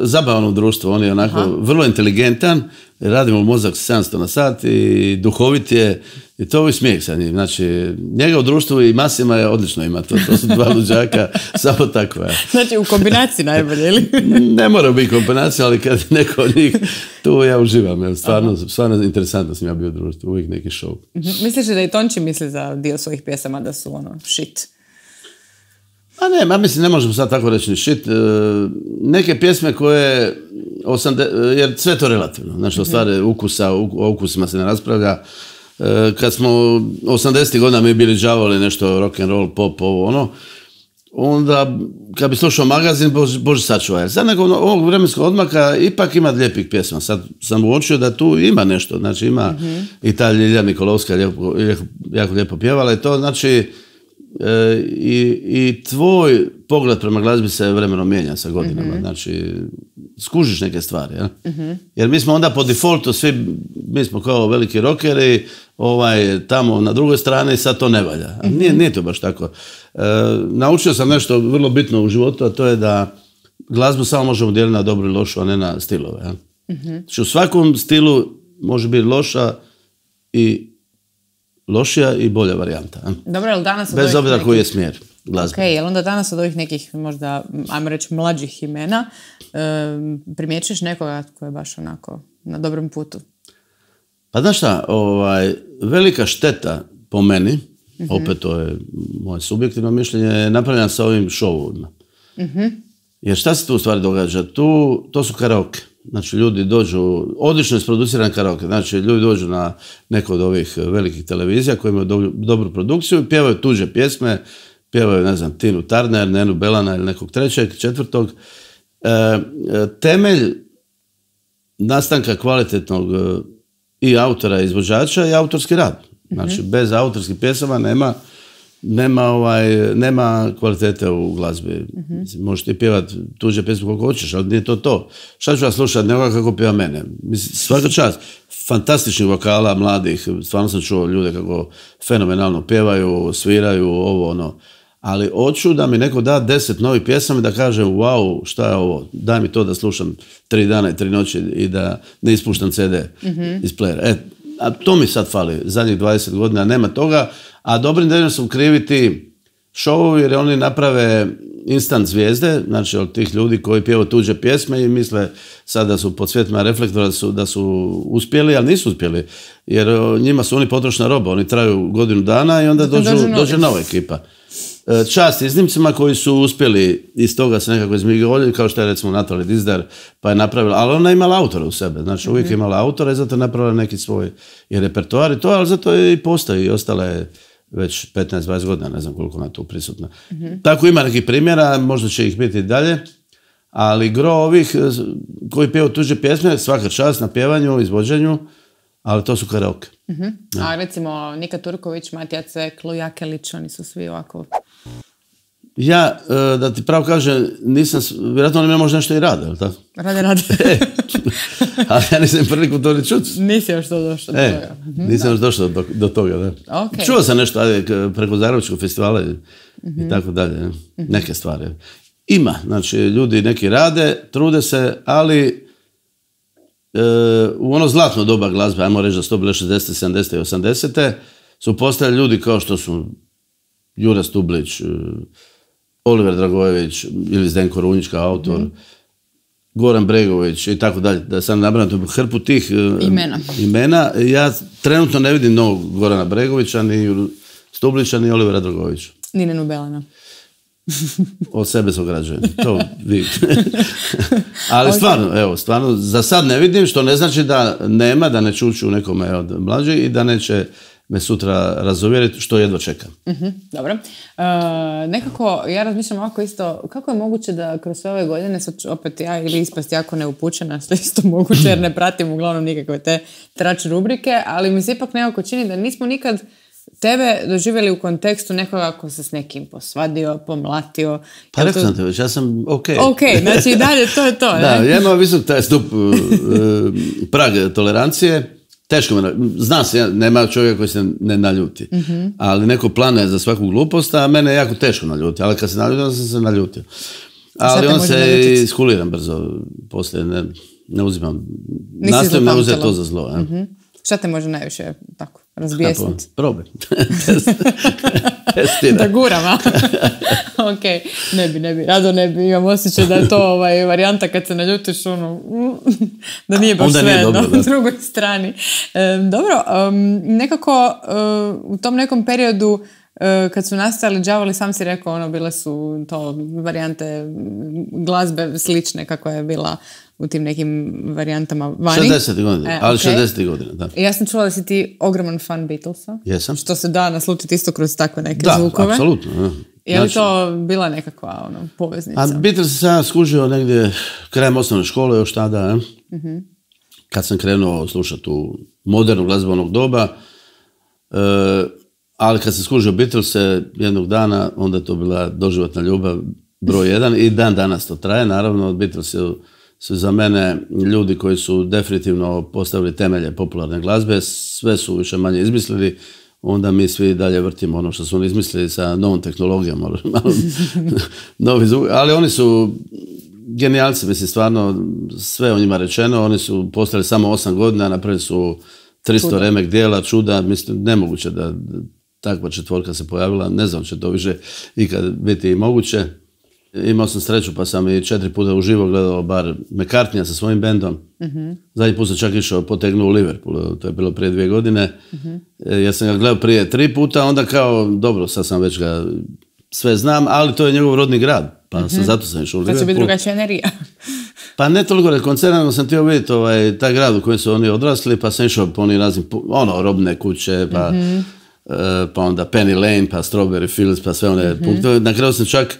zabavan u društvu, on je onako vrlo inteligentan, radimo mozak 700 na sat i duhovit je i to je smijeh sa njim. Znači, njega u društvu i masima je odlično ima to. To su dva luđaka, samo takva. Znači, u kombinaciji najbolje, ili? ne mora biti kombinacija, ali kad neko od njih, tu ja uživam. stvarno, stvarno interesantno sam ja bio u društvu. Uvijek neki show. Mhm. Misliš da i Tonči misli za dio svojih pjesama da su ono shit? Pa ne, ma mislim, ne možemo sad tako reći ni shit. E, neke pjesme koje, e, jer sve to relativno, znači o mhm. stvari ukusa, o ukusima se ne raspravlja. E, kad smo 80. godina mi bili džavoli nešto rock and roll, pop, ovo ono, onda kad bi slušao magazin, Bože, sačuva. sačuvaj. Sad nakon ovog vremenskog odmaka ipak ima lijepih pjesma. Sad sam uočio da tu ima nešto, znači ima mhm. i ta Ljilja Nikolovska jako lijepo pjevala i to, znači E, i, i, tvoj pogled prema glazbi se vremenom mijenja sa godinama. Mhm. Znači, skužiš neke stvari. Mhm. Jer mi smo onda po defaultu svi, mi smo kao veliki rokeri, ovaj, tamo na drugoj strani, sad to ne valja. mm Nije, to baš tako. E, naučio sam nešto vrlo bitno u životu, a to je da glazbu samo možemo dijeliti na dobro i lošu, a ne na stilove. Ja? Mhm. Znači, u svakom stilu može biti loša i lošija i bolja varijanta. Dobro, ali danas... Bez obzira koji je smjer glazbe. Ok, ali onda danas od ovih nekih, možda, ajmo reći, mlađih imena, primjećuješ nekoga tko je baš onako na dobrom putu? Pa znaš šta, ovaj, velika šteta po meni, mhm. opet to je moje subjektivno mišljenje, je napravljena sa ovim šovovima. Mhm. Jer šta se tu u stvari događa? Tu, to su karaoke. Znači, ljudi dođu, odlično je sproduciran karaoke, znači ljudi dođu na neko od ovih velikih televizija koji imaju dobru produkciju, pjevaju tuđe pjesme, pjevaju, ne znam, Tinu Tarner, Nenu Belana ili nekog trećeg, četvrtog. E, temelj nastanka kvalitetnog e, i autora i izvođača je autorski rad. Znači, mhm. bez autorskih pjesama nema nema, ovaj, nema kvalitete u glazbi. Mislim, možeš ti pjevat tuđe pjesme koliko hoćeš, ali nije to to. Šta ću ja slušat nekoga kako pjeva mene? Mislim, svaka čast. Fantastičnih vokala mladih. Stvarno sam čuo ljude kako fenomenalno pjevaju, sviraju, ovo ono. Ali hoću da mi neko da deset novih pjesama i da kaže wow, šta je ovo? Daj mi to da slušam tri dana i tri noći i da ne ispuštam CD mhm. iz playera. E, a to mi sad fali zadnjih 20 godina. Nema toga a dobrim delom su kriviti šovovi jer oni naprave instant zvijezde, znači od tih ljudi koji pjevaju tuđe pjesme i misle sada su pod svjetlima reflektora da su, uspjeli, ali nisu uspjeli jer njima su oni potrošna roba, oni traju godinu dana i onda dakle, dođe nova ekipa. E, čast iznimcima koji su uspjeli iz toga se nekako izmigolju, kao što je recimo Natalie Dizdar, pa je napravila, ali ona je imala autora u sebe, znači uvijek mhm. imala autora i zato je napravila neki svoj repertoar i to, ali zato je i postoji i ostala je već 15-20 godina, ne znam koliko ona tu prisutna. Mhm. Tako ima nekih primjera, možda će ih biti dalje, ali gro ovih eh, koji pjevaju tuđe pjesme, svaka čast na pjevanju, izvođenju, ali to su karaoke. mm A recimo Nika Turković, Matija Cvek, Jakelić, oni su svi ovako ja, e, da ti pravo kažem, nisam, vjerojatno oni me možda nešto i rade, jel tako? Rade, rade. E, ali ja nisam priliku to ni čuti. Nisi još to došao e, do toga. Mhm, nisam još došao do, toga, da. Čuo sam nešto preko Zagrebačkog festivala i, tako dalje, mhm. neke stvari. Ima, znači ljudi neki rade, trude se, ali e, u ono zlatno doba glazbe, ajmo reći da su to bile 60. 70. i 80. su postali ljudi kao što su Jura Stublić, Oliver Dragojević ili Zdenko Runjić kao autor, Goran Bregović i tako dalje, da sam nabran hrpu tih e, imena. imena. Ja trenutno ne vidim novog Gorana Bregovića, ni Stublića, ni Olivera Dragovića. Ni Nenu Belana. Od sebe su ograđujem. To Ali stvarno, evo, stvarno, za sad ne vidim, što ne znači da nema, da ne ući nekome od mlađe i da neće me sutra razuvjeriti, što jedva čekam. uh dobro. E, nekako, ja razmišljam ovako isto, kako je moguće da kroz sve ove godine sad ću opet ja ili ispast jako neupućena, što isto moguće jer ne pratim uglavnom nikakve te trač rubrike, ali mi se ipak nekako čini da nismo nikad tebe doživjeli u kontekstu nekoga ko se s nekim posvadio, pomlatio. Pa sam to... ja sam ok. Ok, znači i dalje, to je to. da, ne? ja imam visok taj stup uh, prag tolerancije Teško me, zna se, ja, nema čovjeka koji se ne naljuti. Ali neko plane za svaku glupost, a mene je jako teško naljuti. Ali kad se naljuti, onda sam se naljutio. Ali on se iskuliram brzo, poslije ne, uzimam. Nastojim ne uzeti to za zlo. Mhm. Šta te može najviše tako Razbijesniti? Probaj. da a? ok, ne bi, ne bi, rado ne bi. Imam osjećaj da je to ovaj, varijanta kad se naljutiš, ono, da nije baš sve na drugoj strani. dobro, nekako e, u tom nekom periodu e, kad su nastali džavoli, sam si rekao, ono, bile su to varijante glazbe slične kako je bila u tim nekim varijantama vani. 60 godina, e, ali 60 godina, da. Ja sam čula da si ti ogroman fan Beatlesa. Jesam. Što se da naslutiti isto kroz takve neke zvukove. Da, apsolutno. Ja. Je li znači- to bila nekakva ono, poveznica? A Beatles sam skužio negdje krajem osnovne škole još tada, uh-huh. kad sam krenuo slušati tu modernu glazbu doba, e, ali kad sam skužio Beatles jednog dana, onda je to bila doživotna ljubav broj jedan i dan danas to traje, naravno, Beatles je su za mene ljudi koji su definitivno postavili temelje popularne glazbe, sve su više manje izmislili, onda mi svi dalje vrtimo ono što su oni izmislili sa novom tehnologijom, ono, ali oni su genijalci, mislim, stvarno sve o njima rečeno, oni su postali samo 8 godina, napravili su 300 remek dijela, čuda, mislim, nemoguće da takva četvorka se pojavila, ne znam će to više ikad biti i moguće. Imao sam sreću pa sam i četiri puta uživo gledao bar Mekartnija sa svojim bendom. Uh-huh. Zadnji put sam čak išao potegnuo u Liverpool, to je bilo prije dvije godine. uh Ja sam ga gledao prije tri puta, onda kao, dobro, sad sam već ga sve znam, ali to je njegov rodni grad. Pa sam mhm. zato sam išao u Liverpool. Pa će biti drugačija energija. Pa ne toliko rekoncernan, sam htio vidjeti ovaj, taj grad u kojem su oni odrasli, pa sam išao po onih raznih, ono, robne kuće, pa, mhm. e, pa onda Penny Lane, pa Strawberry Fields, pa sve one mhm. Na kraju sam čak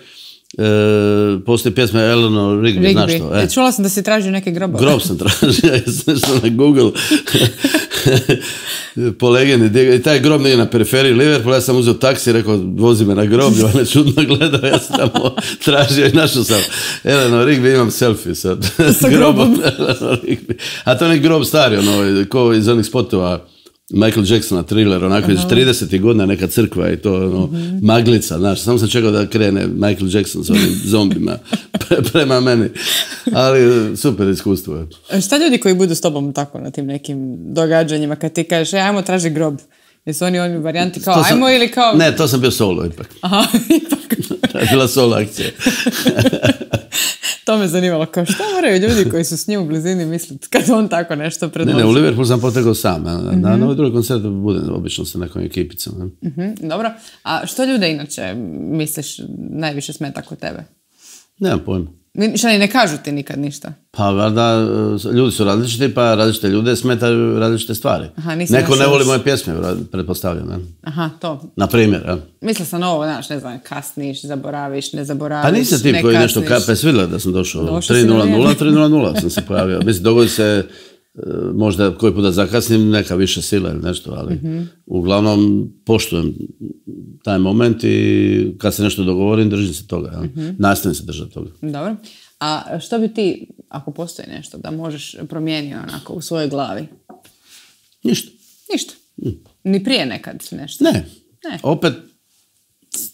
E, postoji pjesma Eleanor Rigby, Rigby. znaš što? E. e. Čula sam da se tražio neke grobove. Grob sam tražio, sam na Google. po legendi, i e, taj grob nije na periferiji Liverpoola, ja sam uzeo taksi i rekao, vozi me na grob, on je čudno gledao, ja sam tražio i našao sam. Eleanor Rigby, imam selfie sad. Sa grobom. A to je grob stari, ono, ovaj, ko iz onih spotova Michael Jacksona thriller, onako iz 30. godina neka crkva i to ono, mhm. maglica, znaš, samo sam čekao da krene Michael Jackson s ovim zombima prema meni, ali super iskustvo je. E, šta ljudi koji budu s tobom tako na tim nekim događanjima kad ti kažeš, e, ajmo traži grob, jesu oni oni varijanti kao ajmo ili kao... Ne, to sam bio solo ipak. Aha, solo to me zanimalo. Kao što moraju ljudi koji su s njim u blizini misliti kad on tako nešto predloži? Ne, ne, u Liverpool sam potegao sam. Na, mm-hmm. koncert bude obično sa nekom ekipicom. Ne? mm dobro. A što ljude inače misliš najviše smeta kod tebe? Nemam pojma. Šta ne kažu ti nikad ništa? Pa valjda, e, ljudi su različiti, pa različite ljude smetaju različite stvari. Aha, Neko ne voli moje pjesme, pretpostavljam. Ja. Aha, to. Na primjer. Ja. Mislila sam ovo, znaš, ne znam, kasniš, zaboraviš, ne zaboraviš, Pa nisi ti koji kasniš. nešto kape svidla da sam došao. 3.00, 3.00 sam se pojavio. Mislim, dogodi se možda koji puta zakasnim, neka više sila ili nešto, ali uglavnom poštujem taj moment i kad se nešto dogovorim, držim se toga. Nastavim se držati toga. Dobro. A što bi ti, ako postoji nešto, da možeš promijeniti onako u svojoj glavi? Ništa. Ništa. Mm. Ni prije nekad nešto? Ne. ne. Opet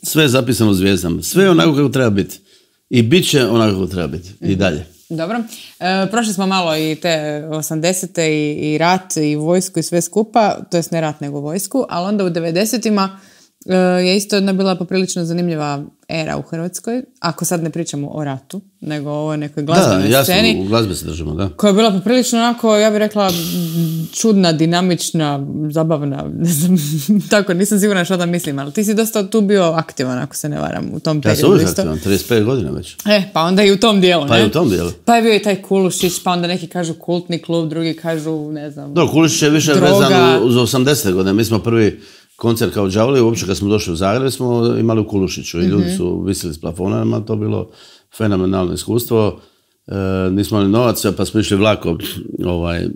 sve je zapisano zvijezdama. Sve je onako kako treba biti. I bit će onako kako treba biti. I mhm. dalje. Dobro. E, prošli smo malo i te 80. I, i rat i vojsku i sve skupa, to jest ne rat nego vojsku, ali onda u 90. E, je isto jedna bila poprilično zanimljiva era u Hrvatskoj, ako sad ne pričamo o ratu, nego o nekoj glazbenoj da, sceni. se da. Koja je bila poprilično onako, ja bih rekla, čudna, dinamična, zabavna, ne znam, tako, nisam sigurna što da mislim, ali ti si dosta tu bio aktivan, ako se ne varam, u tom periodu. Ja sam uvijek aktivan, 35 godina već. E, pa onda i u tom dijelu, ne? Pa i u tom dijelu. Pa je bio i taj Kulušić, pa onda neki kažu kultni klub, drugi kažu, ne znam, Da, Kulušić je više vezan uz 80. godine, mi smo prvi koncert kao džavoli, uopće kad smo došli u Zagreb smo imali u Kulušiću i ljudi mhm. su visili s plafonama, to bilo fenomenalno iskustvo. E, nismo imali novaca pa smo išli vlakom ovaj, e,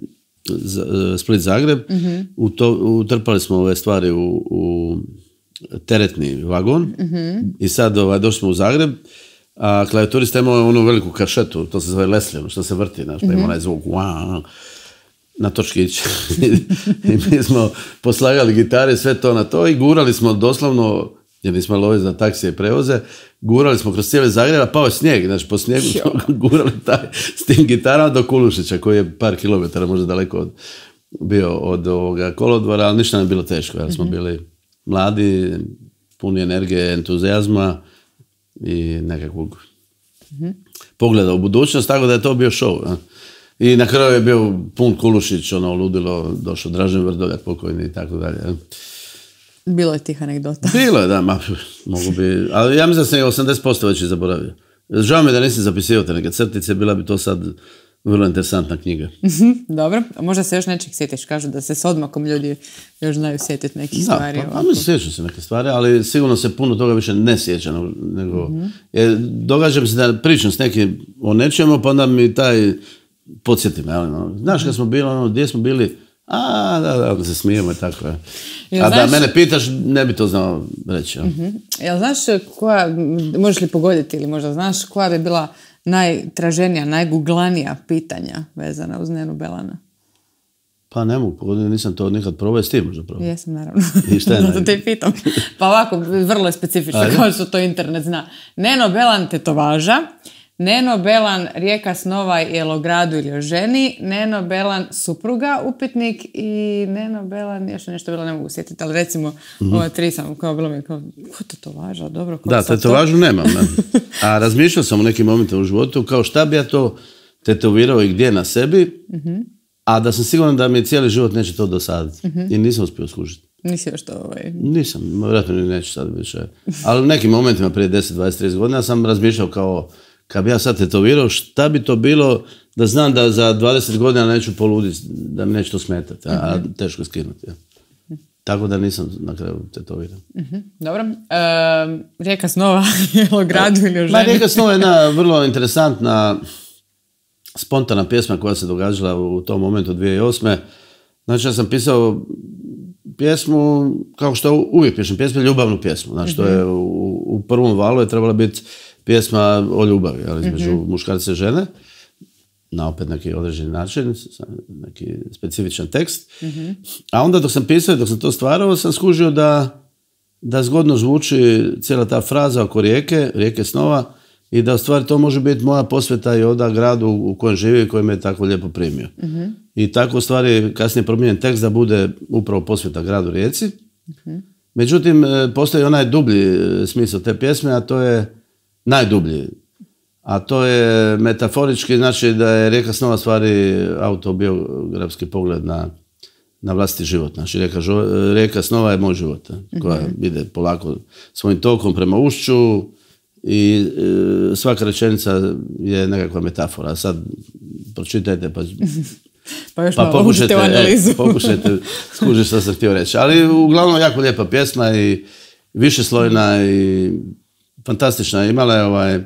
Split Zagreb. Mhm. U to, utrpali smo ove stvari u, u teretni vagon mm-hmm. i sad ovaj, došli smo u Zagreb a klavijaturista imao onu veliku kašetu, to se zove Leslie, ono što se vrti, znaš, pa ima mhm. onaj zvuk, wow na točkić. I mi smo poslagali gitare, sve to na to i gurali smo doslovno, jer nismo imali za taksije i prevoze, gurali smo kroz cijele Zagreba, pao je snijeg, znači po snijegu gurali taj, s tim gitarama do Kulušića, koji je par kilometara možda daleko od, bio od ovoga kolodvora, ali ništa ne bilo teško, jer smo mhm. bili mladi, puni energije, entuzijazma i nekakvog mhm. pogleda u budućnost, tako da je to bio show. I na kraju je bio pun Kulušić, ono, ludilo, došao Dražen Vrdoljak pokojni i tako dalje. Bilo je tih anegdota. Bilo je, da, ma, mogu bi, ali ja mislim da sam 80% već i zaboravio. Žao mi je da nisi zapisio te neke crtice, bila bi to sad vrlo interesantna knjiga. Mhm, dobro, a možda se još nečeg sjetiš, kažu da se s odmakom ljudi još znaju sjetiti nekih stvari. Da, pa, pa se neke stvari, ali sigurno se puno toga više ne sjeća. Nego, mhm. događa mi se da pričam s nekim o nečemu, pa onda mi taj podsjetim, ali no. znaš kad smo bili, ono, gdje smo bili, a, da, da, da se smijemo i tako. Je. a da mene pitaš, ne bi to znao reći. Mhm. Jel, znaš koja, možeš li pogoditi ili možda znaš koja bi bila najtraženija, najguglanija pitanja vezana uz Nenu Belana? Pa ne mogu pogoditi, nisam to nikad probao, jesi ti možda probao? Jesam, naravno. I šta je te pitam. Pa ovako, vrlo je specifično, kao što to internet zna. Neno Belan tetovaža, Neno Belan, Rijeka snova i Elogradu ili o ženi. Neno Belan, supruga, upitnik i Neno Belan, još nešto bilo, ne mogu sjetiti, ali recimo mm tri sam, kao bilo mi kao, ko to to dobro, Da, te to važno nemam. A razmišljao sam u nekim momentima u životu, kao šta bi ja to tetovirao i gdje na sebi, mhm. a da sam siguran da mi cijeli život neće to dosaditi. Mhm. I nisam uspio skužiti. Nisi još to ovaj... Nisam, vjerojatno neću sad više. Ali u nekim momentima prije 10, 20, 30 godina sam razmišljao kao kad bi ja sad tetovirao, šta bi to bilo da znam da za 20 godina neću poluditi, da mi neće to smetati, a, mhm. teško skinuti. Tako da nisam na kraju tetovirao. Mhm, dobro. rijeka snova je rijeka snova je jedna vrlo interesantna spontana pjesma koja se događala u tom momentu 2008. Znači ja sam pisao pjesmu, kao što uvijek pišem pjesme, ljubavnu pjesmu. Znači to je mhm. u, u prvom valu je trebala biti pjesma o ljubavi, ali između mm muškarca i žene, na opet neki određeni način, neki specifičan tekst. Mhm. A onda dok sam pisao, dok sam to stvarao, sam skužio da, da zgodno zvuči cijela ta fraza oko rijeke, rijeke snova, i da u stvari to može biti moja posveta i oda gradu u kojem živim i koji me je tako lijepo primio. Mhm. I tako u stvari kasnije promijenjen tekst da bude upravo posveta gradu Rijeci. Mhm. Međutim, e, postoji onaj dublji e, smisao te pjesme, a to je najdublji. A to je metaforički, znači da je Rijeka snova stvari autobiografski pogled na, na vlastiti život. Znači Rijeka, snova je moj život, eh, koja mhm. ide polako svojim tokom prema ušću i eh, svaka rečenica je nekakva metafora. Sad pročitajte pa Pa još pa malo pokušajte, e, što sam htio reći. Ali uglavnom jako lijepa pjesma i višeslojna i fantastična, imala je ovaj,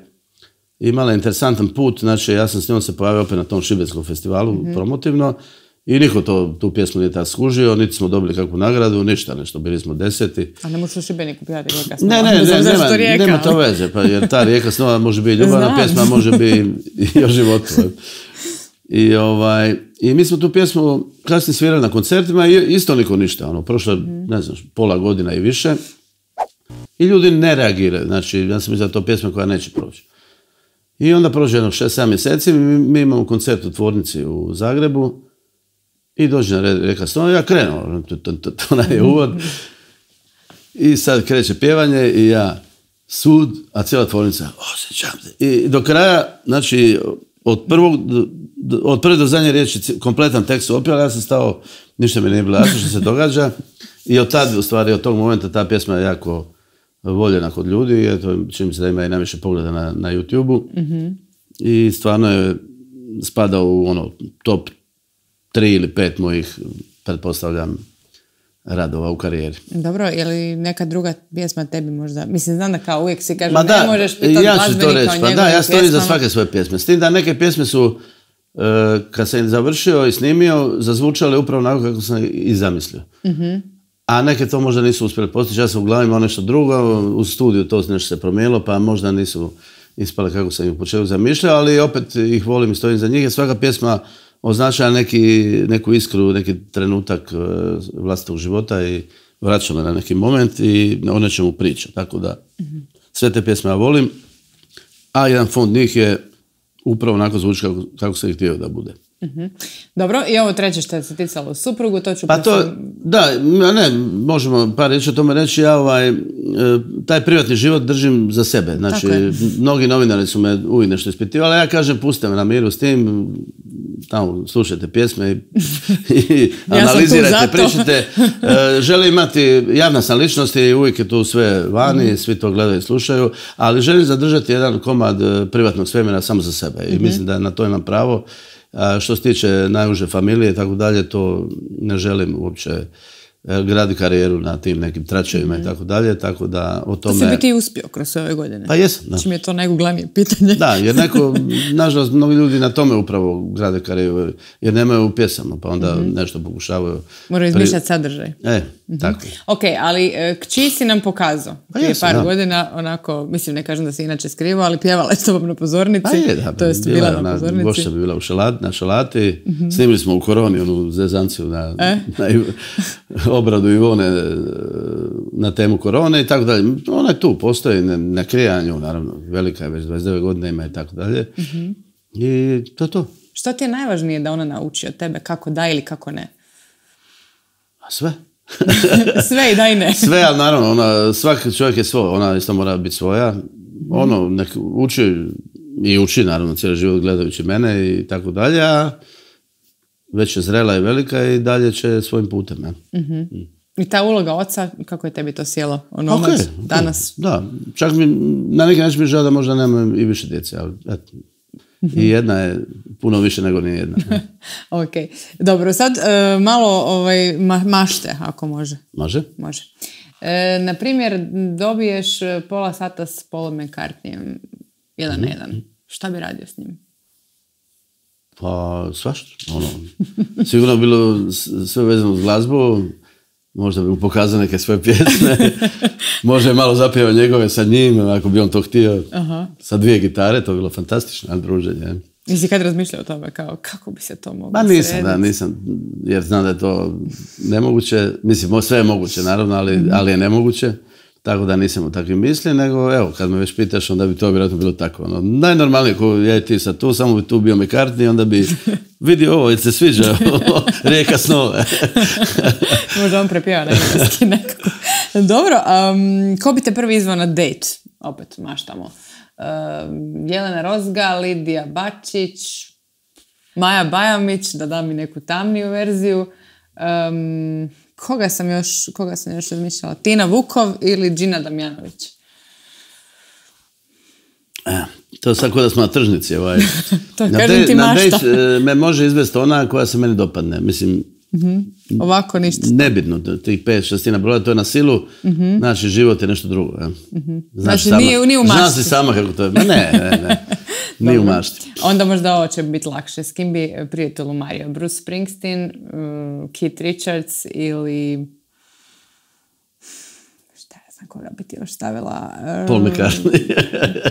imala je interesantan put, znači ja sam s njom se pojavio opet na tom Šibenskom festivalu mhm. promotivno i niko to, tu pjesmu nije tako skužio, niti smo dobili kakvu nagradu, ništa, nešto, bili smo deseti. A ne možeš u Šibeniku pijati Rijeka Ne, ne, ne, ne nema, to veze, pa jer ta Rijeka snova može biti ljubavna pjesma, može biti i o životu. I, ovaj, I mi smo tu pjesmu kasnije svirali na koncertima i isto niko ništa, ono, prošlo, mm ne znam, pola godina i više. I ljudi ne reagiraju. Znači, ja sam za da to pjesma koja neće proći. I onda prođe jedno šest, sedam mjeseci, mi, imamo koncert u tvornici u Zagrebu i dođe na red reka Stona, ja krenuo, ono, to, je uvod. I sad kreće pjevanje i ja sud, a cijela tvornica osjećam se. I do kraja, znači, od prvog, od prve do zadnje riječi, kompletan tekst ali ja sam stao, ništa mi nije bilo jasno što se događa. I od tad, u stvari, od tog momenta ta pjesma je jako voljena kod ljudi, eto, čini mi se da ima i najviše pogleda na, na youtube mm i stvarno je spada u ono top 3 ili pet mojih, pretpostavljam, radova u karijeri. Dobro, je li neka druga pjesma tebi možda? Mislim, znam da kao uvijek si kaže da, ne možeš pitati ja to reći, pa da, ja stojim za svake svoje pjesme. S tim da neke pjesme su, e, kad sam završio i snimio, zazvučale upravo onako kako sam i zamislio. mm a neke to možda nisu uspjeli postići. Ja sam uglavnom imao nešto drugo, u studiju to nešto se promijenilo, pa možda nisu ispale kako sam ih u početku zamišljao, ali opet ih volim i stojim za njih. Svaka pjesma označava neku iskru, neki trenutak e, vlastitog života i vraća na neki moment i o nečemu priča. Tako da sve te pjesme ja volim, a jedan fond njih je upravo onako zvuči kako, sam se ih htio da bude. Mhm. Dobro, i ovo treće što je se ticalo suprugu, to ću... Pa to, da, ne, možemo par riječi o tome reći, ja ovaj, e, taj privatni život držim za sebe, znači, mnogi novinari su me uvijek nešto ispitivali, ja kažem, puste me na miru s tim, tamo slušajte pjesme i, analizirajte, pričajte, e, želim imati, javna sam ličnost i uvijek je tu sve vani, mhm. svi to gledaju i slušaju, ali želim zadržati jedan komad e, privatnog svemira samo za sebe i mhm. mislim da na to imam pravo a što se tiče najuže familije i tako dalje, to ne želim uopće E, gradi karijeru na tim nekim tračevima i mhm. tako dalje, tako da o tome... To si biti uspio kroz ove godine. Pa jesam, da. Čim znači, je to glavnije pitanje. Da, jer neko, nažalost, mnogi ljudi na tome upravo grade karijeru, jer nemaju u pjesama, pa onda mhm. nešto pokušavaju... Moraju izmišljati sadržaj. E, mhm. tako. Ok, ali kći e, si nam pokazao pa prije par godina, onako, mislim, ne kažem da se inače skrivo, ali pjevala je s tobom na pozornici. Pa je, da. To jest, bila, na, pozornici. bi bila u šalati, snimili smo u koroni, onu zezanciju e? obradu Ivone e, na temu korone i tako dalje. Ona je tu, postoji na krijanju, naravno, velika je već 29 godina ima i tako dalje. Mhm. I to to. Što ti je najvažnije da ona nauči od tebe? Kako da ili kako ne? A sve. sve i da i ne. sve, ali naravno, ona, svaki čovjek je svoj. Ona isto mora biti svoja. Mhm. Ono, uči i uči, naravno, cijeli život gledajući mene i tako dalje. A već je zrela i velika i dalje će svojim putem. Ja. Mhm. Mm. I ta uloga oca, kako je tebi to sjelo? Ono okay, danas? Da, čak mi, na neki način mi žao da možda nemam i više djece, ali i mhm. jedna je puno više nego ni jedna. ok, dobro, sad e, malo ovaj, mašte ako može. Može? Može. E, na primjer, dobiješ pola sata s polome McCartneyem, jedan mm na mhm. jedan. Šta bi radio s njim? Pa svašta, ono. Sigurno bilo sve vezano s glazbu, možda bi mu pokazao neke svoje pjesme, možda je malo zapjevao njegove sa njim, ako bi on to htio, Aha. sa dvije gitare, to bi bilo fantastično druženje. Jesi kad razmišljao o tome, kao, kako bi se to moglo nisam, srediti? da, nisam, jer znam da je to nemoguće, mislim, sve je moguće, naravno, ali, mhm. ali je nemoguće. Tako da nisam u takvim misli, nego evo, kad me već pitaš, onda bi to vjerojatno bilo tako. Ono, najnormalnije ko je ti sad tu, samo bi tu bio kartni, onda bi vidio ovo, jer se sviđa rijeka snove. Možda on prepjeva Dobro, um, ko bi te prvi izvao na date? Opet maštamo. Um, Jelena Rozga, Lidija Bačić, Maja Bajamić, da dam mi neku tamniju verziju koga sam još, koga sam još razmišljala? Tina Vukov ili Džina Damjanović? E, to je sako da smo na tržnici. Ovaj. to na kažem te, ti na dejs, e, me može izvesti ona koja se meni dopadne. Mislim, mm-hmm. Ovako ništa. Nebitno, tih pet šestina broja, to je na silu. Mm-hmm. život je nešto drugo. Ja. Mm-hmm. Znači, znači nije, nije u mašti. Znaš i sama kako to je. Ma ne, ne, ne. Ni u mašti. Onda možda ovo će biti lakše. S kim bi e, prijatelj Mario? Bruce Springsteen, e, Keith Richards ili znam koga bi ti još stavila. E, Paul McCartney.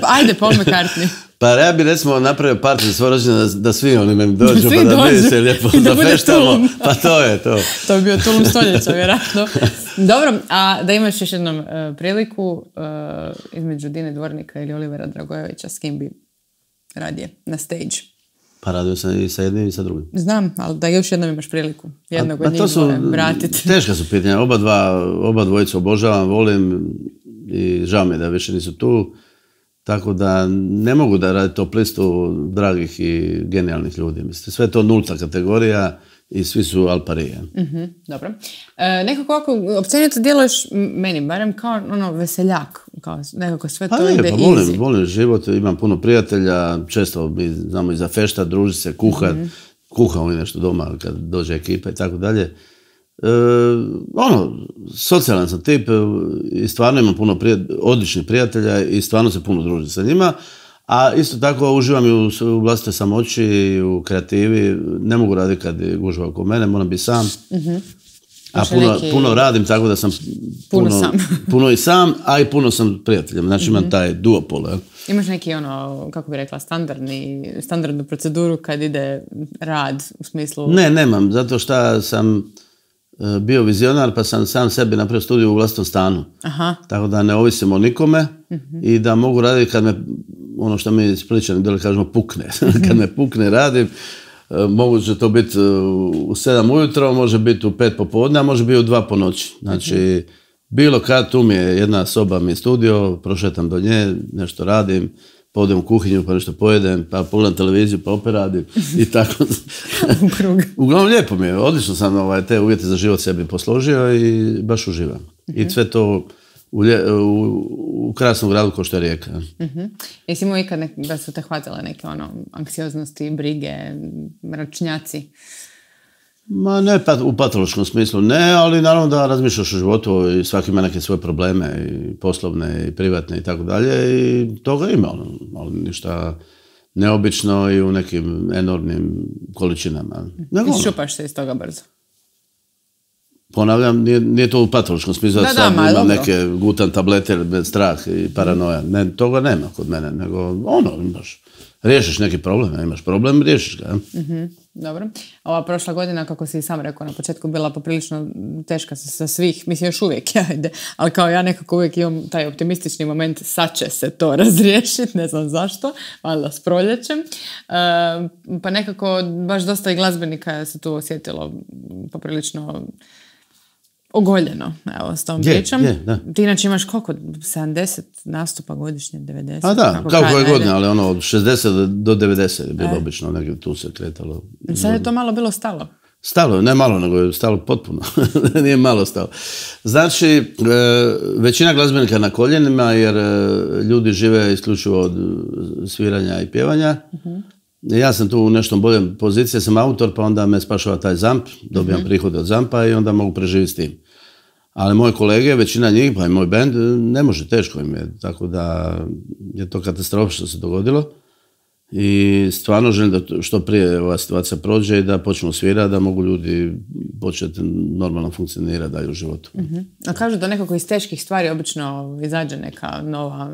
Pa, ajde, Paul McCartney. pa ja bi recimo napravio party za da, svi oni meni dođu, pa da se lijepo da Pa to je to. to bi bio tulum stoljeća, vjerojatno. Dobro, a da imaš još jednom priliku između Dine Dvornika ili Olivera Dragojevića, s kim bi radije na stage. Pa radio sam i sa jednim i sa drugim. Znam, ali da još jednom imaš priliku. Jednog pa od njih to vratiti. Teška su pitanja. Oba, dva, oba obožavam, volim i žao mi da više nisu tu. Tako da ne mogu da radi to plistu dragih i genijalnih ljudi. Mislim, sve je to nulta kategorija i svi su al mhm, dobro. E, nekako ako općenito djeluješ, meni barem kao ono veseljak, kao nekako sve pa to ide pa volim, volim život, imam puno prijatelja, često mi znamo i za fešta, druži se, kuha, mm-hmm. nešto doma kad dođe ekipa i tako dalje. E, ono, socijalan sam tip e, i stvarno imam puno odličnih prijatelja i stvarno se puno družim sa njima. A isto tako uživam i u, u samoći u kreativi. Ne mogu raditi kad je gužva oko mene, moram biti sam. Mhm. A puno, radim, tako da sam puno, sam. i sam, a i puno sam prijateljem. Znači imam mhm. taj duopol. Imaš neki ono, kako bi rekla, standardni, standardnu proceduru kad ide rad u smislu... Ne, nemam, zato što sam E, bio vizionar pa sam sam sebi napravio studiju u vlastnom stanu. Aha. Tako da ne ovisim o nikome mhm. i da mogu raditi kad me, ono što mi da li kažemo, pukne. kad me pukne radim, e, moguće to biti e, u sedam ujutro, može biti u pet popodne, a može biti u dva po noći. Znači, mhm. bilo kad tu mi je jedna soba, mi je studio, prošetam do nje, nešto radim, pa odem u kuhinju, pa nešto pojedem, pa pogledam televiziju, pa opet i tako. Uglavnom lijepo mi je, odlično sam ovaj, te uvjete za život sebi posložio i baš uživam. I mhm. sve to u, u, u krasnom gradu kao što je Rijeka. Uh-huh. Jesi imao ikad nek- da su te hvatile neke ono, anksioznosti, brige, mračnjaci? Ma ne pa u patološkom smislu, ne, ali naravno da razmišljaš o životu i svaki ima neke svoje probleme, i poslovne, i privatne i tako dalje i toga ima, ono, ali ništa neobično i u nekim enormnim količinama. Nego, ono. šupaš se iz toga brzo. Ponavljam, nije, to u patološkom smislu, da, imam neke gutan tablete, strah i paranoja. Ne, toga nema kod mene, nego ono imaš riješiš neki problem, imaš problem, riješiš ga. Mhm, dobro. Ova prošla godina, kako si i sam rekao na početku, bila poprilično teška sa svih, mislim još uvijek, ajde, ali kao ja nekako uvijek imam taj optimistični moment, sad će se to razriješiti, ne znam zašto, valjda s proljećem. E, pa nekako baš dosta i glazbenika se tu osjetilo poprilično ogoljeno, evo, s tom je, Ti inače imaš koliko? 70 nastupa godišnje, 90? A pa da, kao koje godine, ali ono, od 60 do 90 je bilo e. obično, negdje tu se kretalo. E, sad je to malo bilo stalo. Stalo, ne malo, nego je stalo potpuno. Nije malo stalo. Znači, e, većina glazbenika na koljenima, jer ljudi žive isključivo od sviranja i pjevanja. uh Ja sam tu u nešto boljem pozicije, sam autor, pa onda me spašava taj zamp, dobijam uh mhm. prihode od zampa i onda mogu preživjeti s tim ali moje kolege, većina njih, pa i moj bend, ne može, teško im je, tako da je to katastrofa što se dogodilo i stvarno želim da što prije ova situacija prođe i da počnemo svirati, da mogu ljudi početi normalno funkcionirati dalje u životu. uh A kažu da nekako iz teških stvari obično izađe neka nova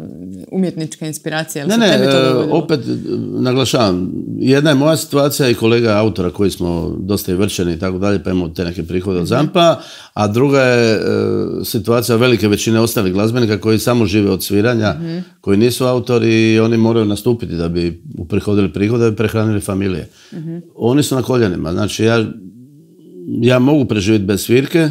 umjetnička inspiracija. Ne, ne, to e, opet e, naglašavam, jedna je moja situacija i kolega autora koji smo dosta i i tako dalje, pa imamo te neke prihode od uh-huh. zampa, a druga je e, situacija velike većine ostalih glazbenika koji samo žive od sviranja, mhm. koji nisu autori i oni moraju nastupiti da bi u prihodili prihode da bi prehranili familije. Oni su na koljenima. Znači, ja, ja mogu preživjeti bez svirke,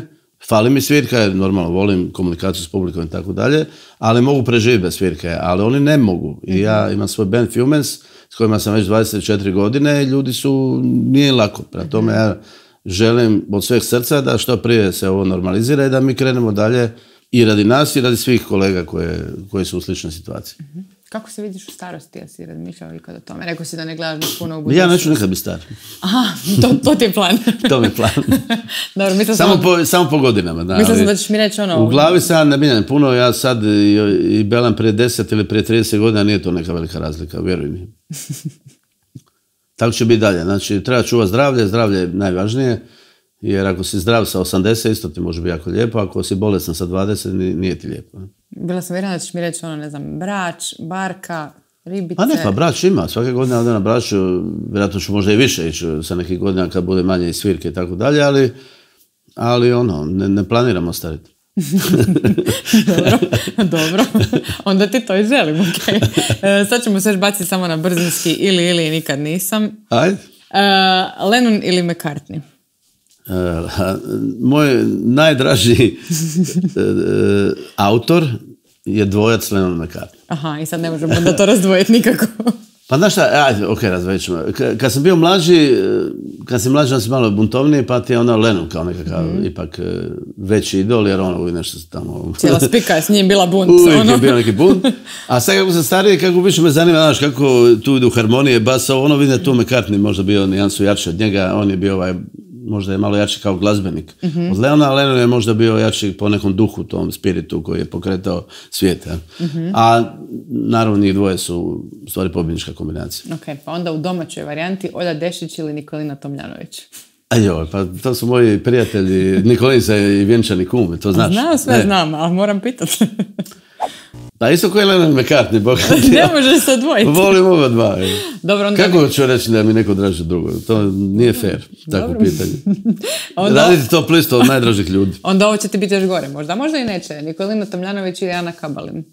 fali mi svirka, jer normalno volim komunikaciju s publikom i tako dalje, ali mogu preživjeti bez svirke, ali oni ne mogu. I ja imam svoj band Fumens s kojima sam već 24 godine i ljudi su, nije lako. Prema tome, ja želim od sveg srca da što prije se ovo normalizira i da mi krenemo dalje i radi nas i radi svih kolega koje, koji su u sličnoj situaciji. Kako se vidiš u starosti? Ja si razmišljao ikad o tome. Rekao si da ne gledaš puno u budućnosti. Ja neću nekad biti star. Aha, to, to ti je plan. to mi je plan. Dobro, mislim samo, po, samo po godinama. Da, mislim da ćeš mi reći ono... U glavi sad ne minjam puno. Ja sad i, i belam pre 10 ili pre 30 godina nije to neka velika razlika. Vjeruj mi. Tako će biti dalje. Znači, treba čuvati zdravlje. Zdravlje je najvažnije. Jer ako si zdrav sa 80, isto ti može biti jako lijepo. Ako si bolestan sa 20, nije ti lijepo. Bila sam vjerena da ćeš mi reći ono, ne znam, brač, barka, ribice. Pa ne, pa brač ima. Svake godine onda na braču vjerojatno ću možda i više ići sa nekih godina kad bude manje i svirke i tako dalje, ali, ali ono, ne, planiramo stariti. dobro, dobro. Onda ti to i želim, ok. E, sad ćemo se još baciti samo na brzinski ili ili nikad nisam. Ajde. E, Lennon ili McCartney? Eh, moj najdraži eh, eh, autor je dvojac Lennon McCartney. Aha, i sad ne možemo da to razdvojiti nikako. Pa znaš šta, e, aj, ok, razdvojit ćemo. Kad sam bio mlađi, kad sam mlađi, on si malo buntovniji, pa ti je ono Lennon kao nekakav mhm. ipak veći idol, jer ono uvijek nešto tamo... Cijela spika je s njim bila bunt. Uvijek je ono. bio neki bunt. A sad kako sam stariji, kako više me zanima, znaš, kako tu idu harmonije, bas, ono vidim da tu mhm. McCartney možda bio nijansu jači od njega, on je bio ovaj možda je malo jači kao glazbenik mm-hmm. od Leona, a je možda bio jači po nekom duhu, tom spiritu koji je pokretao svijet. A naravno njih dvoje su stvari pobjednička kombinacija. Ok, pa onda u domaćoj varijanti Olja Dešić ili Nikolina Tomljanović. A jo, pa to su moji prijatelji, Nikolin se i vjenčani kum, to znaš. Znam, sve e. znam, ali moram pitati. A isto koji Lennon McCartney, Bog Ne može se odvojiti. Volim oba dva. Dobro, Kako ću reći da mi neko draže drugo? To nije fair, tako pitanje. onda... to plisto od najdražih ljudi. onda ovo će ti biti još gore možda. Možda i neće. Nikolina Tomljanović ili Ana Kabalin.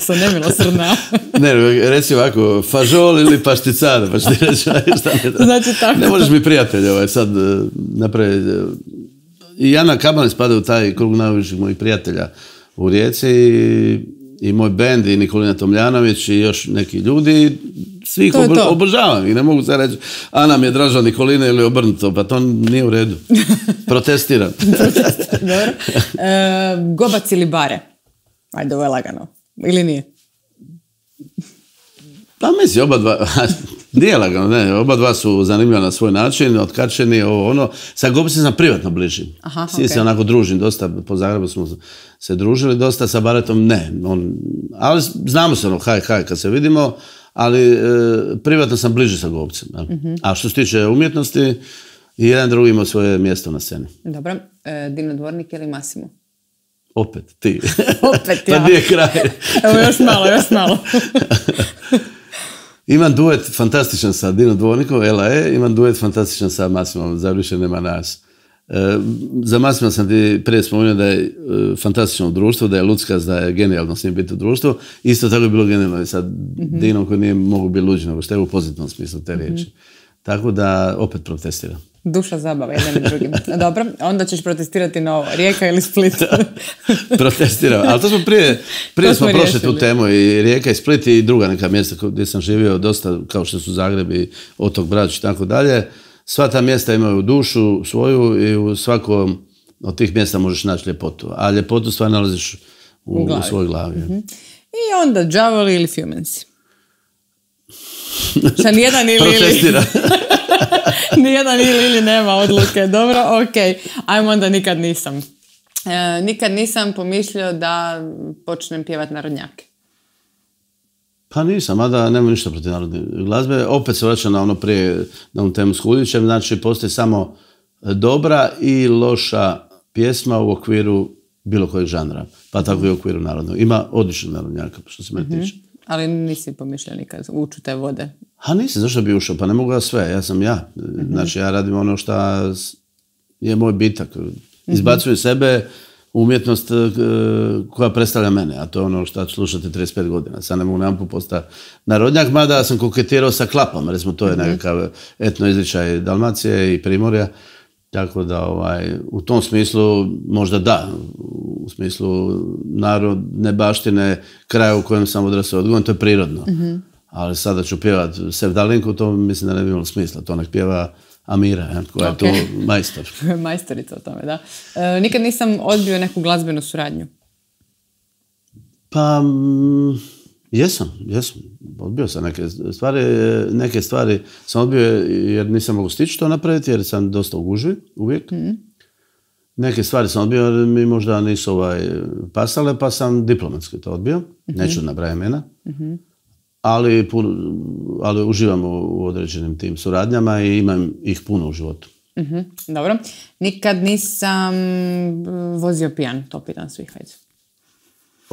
Sa nemilosrna. ne, reci ovako, fažol ili pašticada, pa ti reći šta ne da. Znači tako. Ne možeš mi prijatelj ovaj, sad eh, napraviti. Eh, I Ana Kabalin spada u taj krug najviših mojih prijatelja u Rijeci i, moj bend i Nikolina Tomljanović i još neki ljudi, svih ih obožavam i ne mogu sad reći Ana mi je draža Nikolina ili obrnuto, pa to nije u redu. Protestiram. E, gobac ili bare? Ajde, ovo je lagano. Ili nije? Pa mislim, oba dva, nije lagano, ne, oba dva su zanimljiva na svoj način, otkačeni, ovo, ono. Sa Gopicom sam privatno bliži. Aha, okej. se onako družim, dosta, po Zagrebu smo se družili, dosta sa Baretom ne. On, ali znamo se ono, haj, haj, kad se vidimo, ali e, privatno sam bliži sa gopcem mhm. A što se tiče umjetnosti, jedan drugi ima svoje mjesto na sceni. Dobro, e, Dino Dvornik ili Masimo? Opet ti. Opet pa ja. Pa kraj. Evo još malo, još malo. Imam duet fantastičan sa Dino Dvornikom, LAE, imam duet fantastičan sa Masimom, za više nema nas. E, za Masima sam ti prije spomenuo da je e, fantastično društvo, da je Luckas, da je genijalno s njim biti društvo. Isto tako je bilo genijalno i sa mhm. Dinom koji nije mogu biti luđi, nego što je u pozitivnom smislu te riječi. Mhm. Tako da opet protestiram. Duša zabava jedan i drugim. Dobro, onda ćeš protestirati na ovo. Rijeka ili Split? protestirao Ali to smo prije, prije smo, smo prošli tu temu i Rijeka i Split i druga neka mjesta gdje sam živio dosta, kao što su Zagreb i Otok Brač i tako dalje. Sva ta mjesta imaju dušu svoju i u svakom od tih mjesta možeš naći ljepotu. A ljepotu stvar nalaziš u, u, svojoj glavi. Mhm. I onda džavoli ili Fumensi? Šta jedan ili... Protestira. Nijedan ili ili nema odluke. Dobro, ok. Ajmo onda nikad nisam. E, nikad nisam pomislio da počnem pjevat narodnjake. Pa nisam, mada nemam ništa protiv narodne glazbe. Opet se vraćam na ono prije, na onu temu s Kuljićem. Znači, postoji samo dobra i loša pjesma u okviru bilo kojeg žanra. Pa tako i u okviru narodnog. Ima odličnog narodnjaka, što se mene mhm. tiče. Ali nisi nikad ući te vode. Ha nisi, zašto bi ušao? Pa ne mogu ja sve, ja sam ja. Znači ja radim ono što je moj bitak. Mhm. Izbacuju sebe umjetnost e, koja predstavlja mene, a to je ono što slušate 35 godina. Sad ne mogu nam postati narodnjak, mada sam koketirao sa klapom, recimo to je mhm. nekakav etno izričaj Dalmacije i Primorja tako da ovaj, u tom smislu možda da, u smislu narodne baštine, kraja u kojem sam odrasao odgovorim, to je prirodno. Mhm. Ali sada ću pjevat dalinku, to mislim da ne bi imalo smisla. To nek pjeva Amira, koja okay. je tu majstor. Majstorica o tome, da. E, nikad nisam odbio neku glazbenu suradnju. Pa... Mm, Jesam, jesam. Odbio sam neke stvari, neke stvari sam odbio jer nisam mogu stići to napraviti jer sam dosta u gužvi uvijek. Mhm. Neke stvari sam odbio jer mi možda nisu ovaj, pasale pa sam diplomatski to odbio. Mhm. Neću imena. Mhm. Ali, uživam u određenim tim suradnjama i imam ih puno u životu. Dobro. Nikad nisam eh, vozio pijan, to pitan svih, hajde.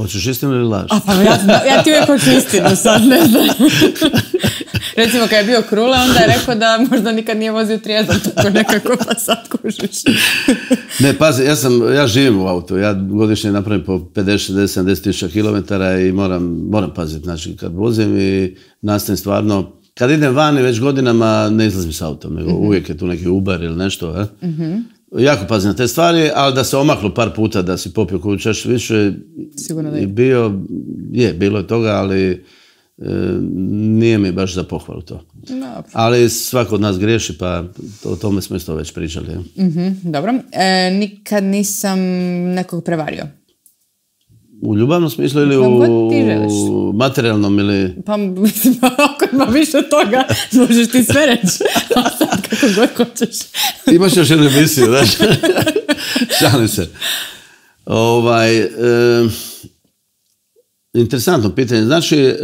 Hoćeš istinu ili laž? A pa ja, ja ti uvijek hoću istinu sad, ne znam. Recimo kad je bio Krule, onda je rekao da možda nikad nije vozio trijezno tako nekako, pa sad kužiš. ne, pazi, ja, sam, ja živim u autu, ja godišnje napravim po 50, 60, 70 tisuća kilometara i moram, moram paziti, znači kad vozim i nastavim stvarno, kad idem vani već godinama ne izlazim s autom, nego mhm. uvijek je tu neki Uber ili nešto, eh? jako pazi na te stvari, ali da se omaklo par puta da si popio koju čaš više Sigurno da je. bio, je, bilo je toga, ali e, nije mi baš za pohvalu to. ali svako od nas griješi, pa o tome smo isto već pričali. Mhm, dobro. E, nikad nisam nekog prevario. U ljubavnom smislu ili u, u materijalnom ili... Pa mislim, ako više toga, možeš ti sve reći. kako Imaš još jednu emisiju, znaš. Šalim se. Ovaj, interesantno pitanje. Znači, e,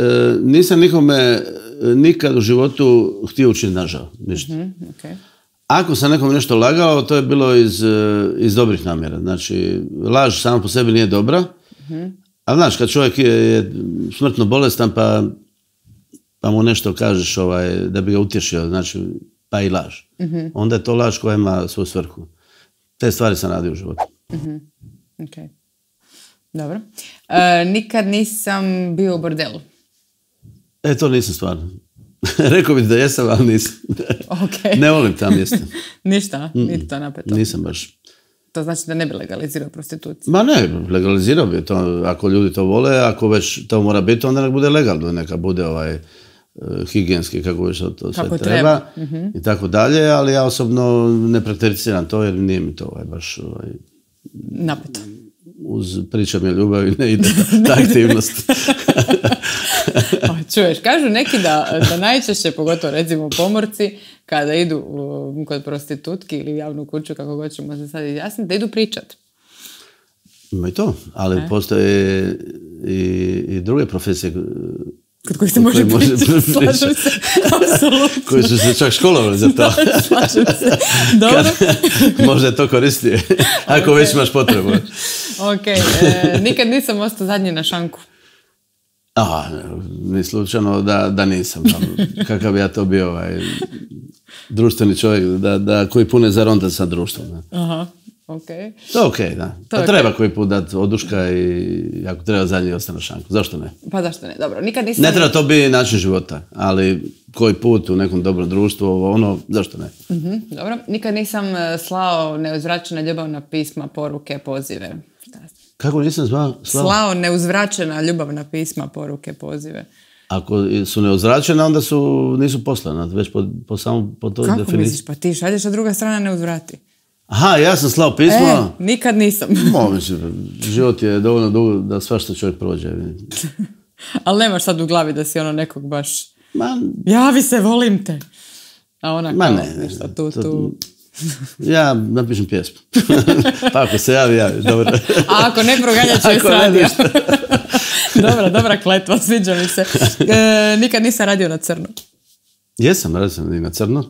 nisam nikome e, nikad u životu htio učiniti nažal. Ništa. Mhm, Ako sam nekom nešto lagao, to je bilo iz, e, iz dobrih namjera. Znači, laž sama po sebi nije dobra. mm A znaš, kad čovjek je, smrtno bolestan, pa, pa mu nešto kažeš ovaj, da bi ga utješio. Znači, pa i laž. Mhm. Onda je to laž koja ima svoju svrhu. Te stvari sam radio u životu. mm Dobro. E, nikad nisam bio u bordelu. E, to nisam stvarno. Rekao bih da jesam, ali nisam. Ne volim ta mjesta. Ništa, niti to napeto. Nisam baš. To znači da ne bi legalizirao prostituciju. Ma ne, legalizirao bi to. Ako ljudi to vole, ako već to mora biti, onda nek bude legalno. Neka bude ovaj E, higijenski, kako to sve treba, mhm. i tako dalje, ali ja osobno ne prakticiram to jer nije mi to ovaj, baš ovaj, napeto uz ljubav ljubavi ne ide ta, aktivnost. Pa čuješ, kažu neki da, da najčešće, pogotovo recimo pomorci, kada idu kod prostitutki ili javnu kuću, kako god ćemo se sad izjasniti, da idu pričat. Ima i to, ali e. postoje i, i druge profesije kod kojih se može pričati, slažem se, apsolutno. Koji su se čak školovali za to. slažem se, dobro. možda je to koristio, ako već imaš potrebu. ok, e, nikad nisam ostao zadnji na šanku. A, ni slučajno da, da nisam. Kakav bi ja to bio ovaj, društveni čovjek, da, da koji pune za ronda sa društvom. Aha. Okay. To je da. To pa treba koji put dati oduška i ako treba zadnji ostane šanku. Zašto ne? Pa zašto ne? Dobro, nikad nisam... Ne treba, to bi način života, ali koji put u nekom dobrom društvu, ono, zašto ne? Mhm, dobro, nikad nisam e, slao neuzvraćena ljubavna pisma, poruke, pozive. Kako nisam zvao? Slao? slao neuzvraćena ljubavna pisma, poruke, pozive. Ako su neuzvraćena, onda su, nisu poslana, već po, po, samo po toj definiciji. Kako misliš? Pa ti šalješ, a druga strana ne uzvrati. Aha, ja sam slao pismo. E, nikad nisam. život je dovoljno dugo da svašta čovjek prođe. Ali nemaš sad u glavi da si ono nekog baš... Ma, Javi se, volim te. A ona ma ne, tu, Ja napišem pjesmu. pa ako se javi, javi. Dobro. A ako ne proganjat ću radio. Dobra, dobra kletva, sviđa mi se. E, nikad nisam radio na crno. Jesam, radio sam i na crno.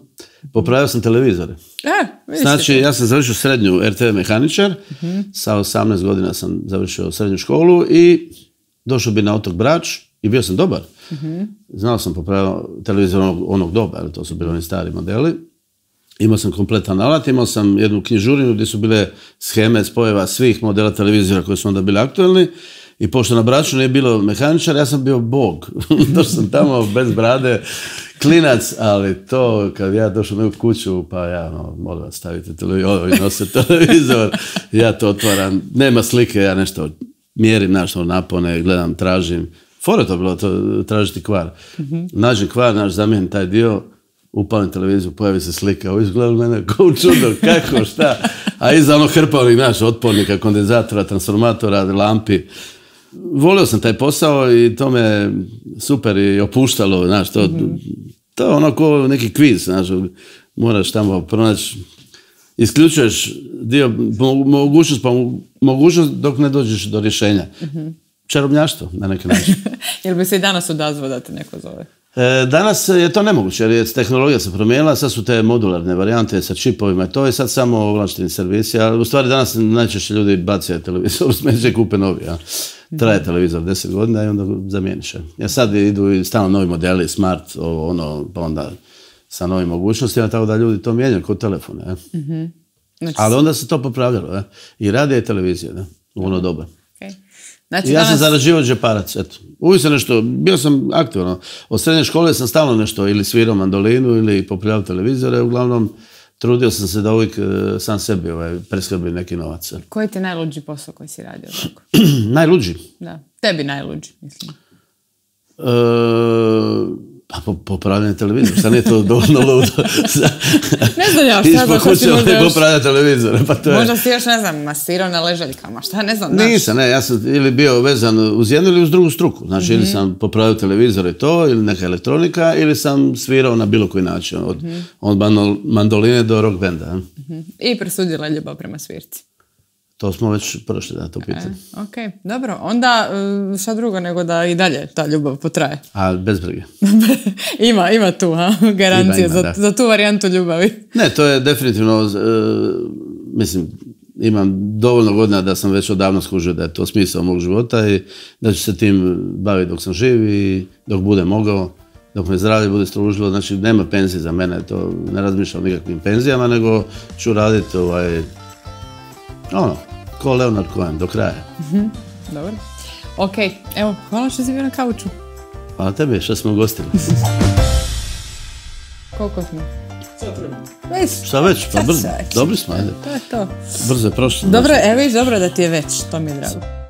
Popravio sam televizore. E, znači, ja sam završio srednju RTV mehaničar. Mhm. Sa 18 godina sam završio srednju školu i došao bi na otok Brač i bio sam dobar. Mhm. Znao sam popravio televizor onog, doba, ali to su bili oni stari modeli. Imao sam kompletan alat, imao sam jednu knjižurinu gdje su bile scheme spojeva svih modela televizora koji su onda bili aktualni. I pošto na braču nije bilo mehaničar, ja sam bio bog. Došao sam tamo bez brade, klinac, ali to kad ja došao u kuću, pa ja, no, molim vas, stavite televizor, nose televizor, ja to otvaram, nema slike, ja nešto mjerim, našto ono, napone, gledam, tražim. Fora to bilo to, tražiti kvar. mm Nađem kvar, naš zamijenim taj dio, upalim televiziju, pojavi se slika, ovo izgleda mene kao čudo, kako, šta, a iza ono hrpa naš otpornika, kondenzatora, transformatora, lampi, volio sam taj posao i to me super i opuštalo, znaš, to, mhm. to je ono ko neki kviz, znaš, moraš tamo pronaći, isključuješ dio, mogućnost, pa mogućnost dok ne dođeš do rješenja. Mhm. Čarobnjaštvo, na neki način. Jel bi se i danas odazvao da te neko zove? E, danas je to nemoguće, jer je tehnologija se promijenila, sad su te modularne varijante sa čipovima, to je sad samo ovlašteni servisi, ali u stvari danas najčešće ljudi bacaju televizor, smeće kupe novi. Traje televizor 10 godina i onda zamijeniš Ja e, sad idu i stalno novi modeli, smart, ovo, ono, pa onda sa novim mogućnostima, tako da ljudi to mijenjaju kod telefona. Mhm. Znači Ali onda se to popravljalo. Ja. I radi je televizija, da, u ono doba. Znači ja danas... sam zaraživao džeparac, eto. Uvijek sam nešto, bio sam aktivno. Od srednje škole sam stalno nešto, ili svirao mandolinu, ili popravljao televizore, uglavnom trudio sam se da uvijek e, sam sebi ovaj, preskrbi neki novac. Koji ti najluđi posao koji si radio? najluđi? Da, tebi najluđi, mislim. E, a pa, popravljanje televizora, šta nije to dovoljno ludo? ne znam ja šta možda popravljanje pa to je... Možda si još, ne znam, masirao na leželjkama, šta, ne znam. Nisam, ne, ja sam ili bio vezan uz jednu ili uz drugu struku. Znači, ili sam popravio televizor i to, ili neka elektronika, ili sam svirao na bilo koji način, od, od mandoline do rock benda. Mm-hmm. I presudila ljubav prema svirci. To smo već prošli na to e, pitanje. ok, dobro. Onda e, šta drugo nego da i dalje ta ljubav potraje. A bez brige. ima, ima tu ha? garancije za, za, tu varijantu ljubavi. Ne, to je definitivno, e, mislim, imam dovoljno godina da sam već odavno skužio da je to smisao mog života i da ću se tim baviti dok sam živ i dok budem mogao, dok me zdravlje bude stružilo. Znači, nema penzije za mene, to ne razmišljam o nikakvim penzijama, nego ću raditi ovaj, ono, ko Leonard Cohen, do kraja. Mhm, dobro. Ok, evo, hvala što si bio na kauču. Hvala tebe što smo gostili. Koliko smo? Već. Šta već? Pa brzo. Dobri smo, ajde. To je to. Brzo je prošlo. Dobro, evo viš, dobro da ti je već, to mi je drago.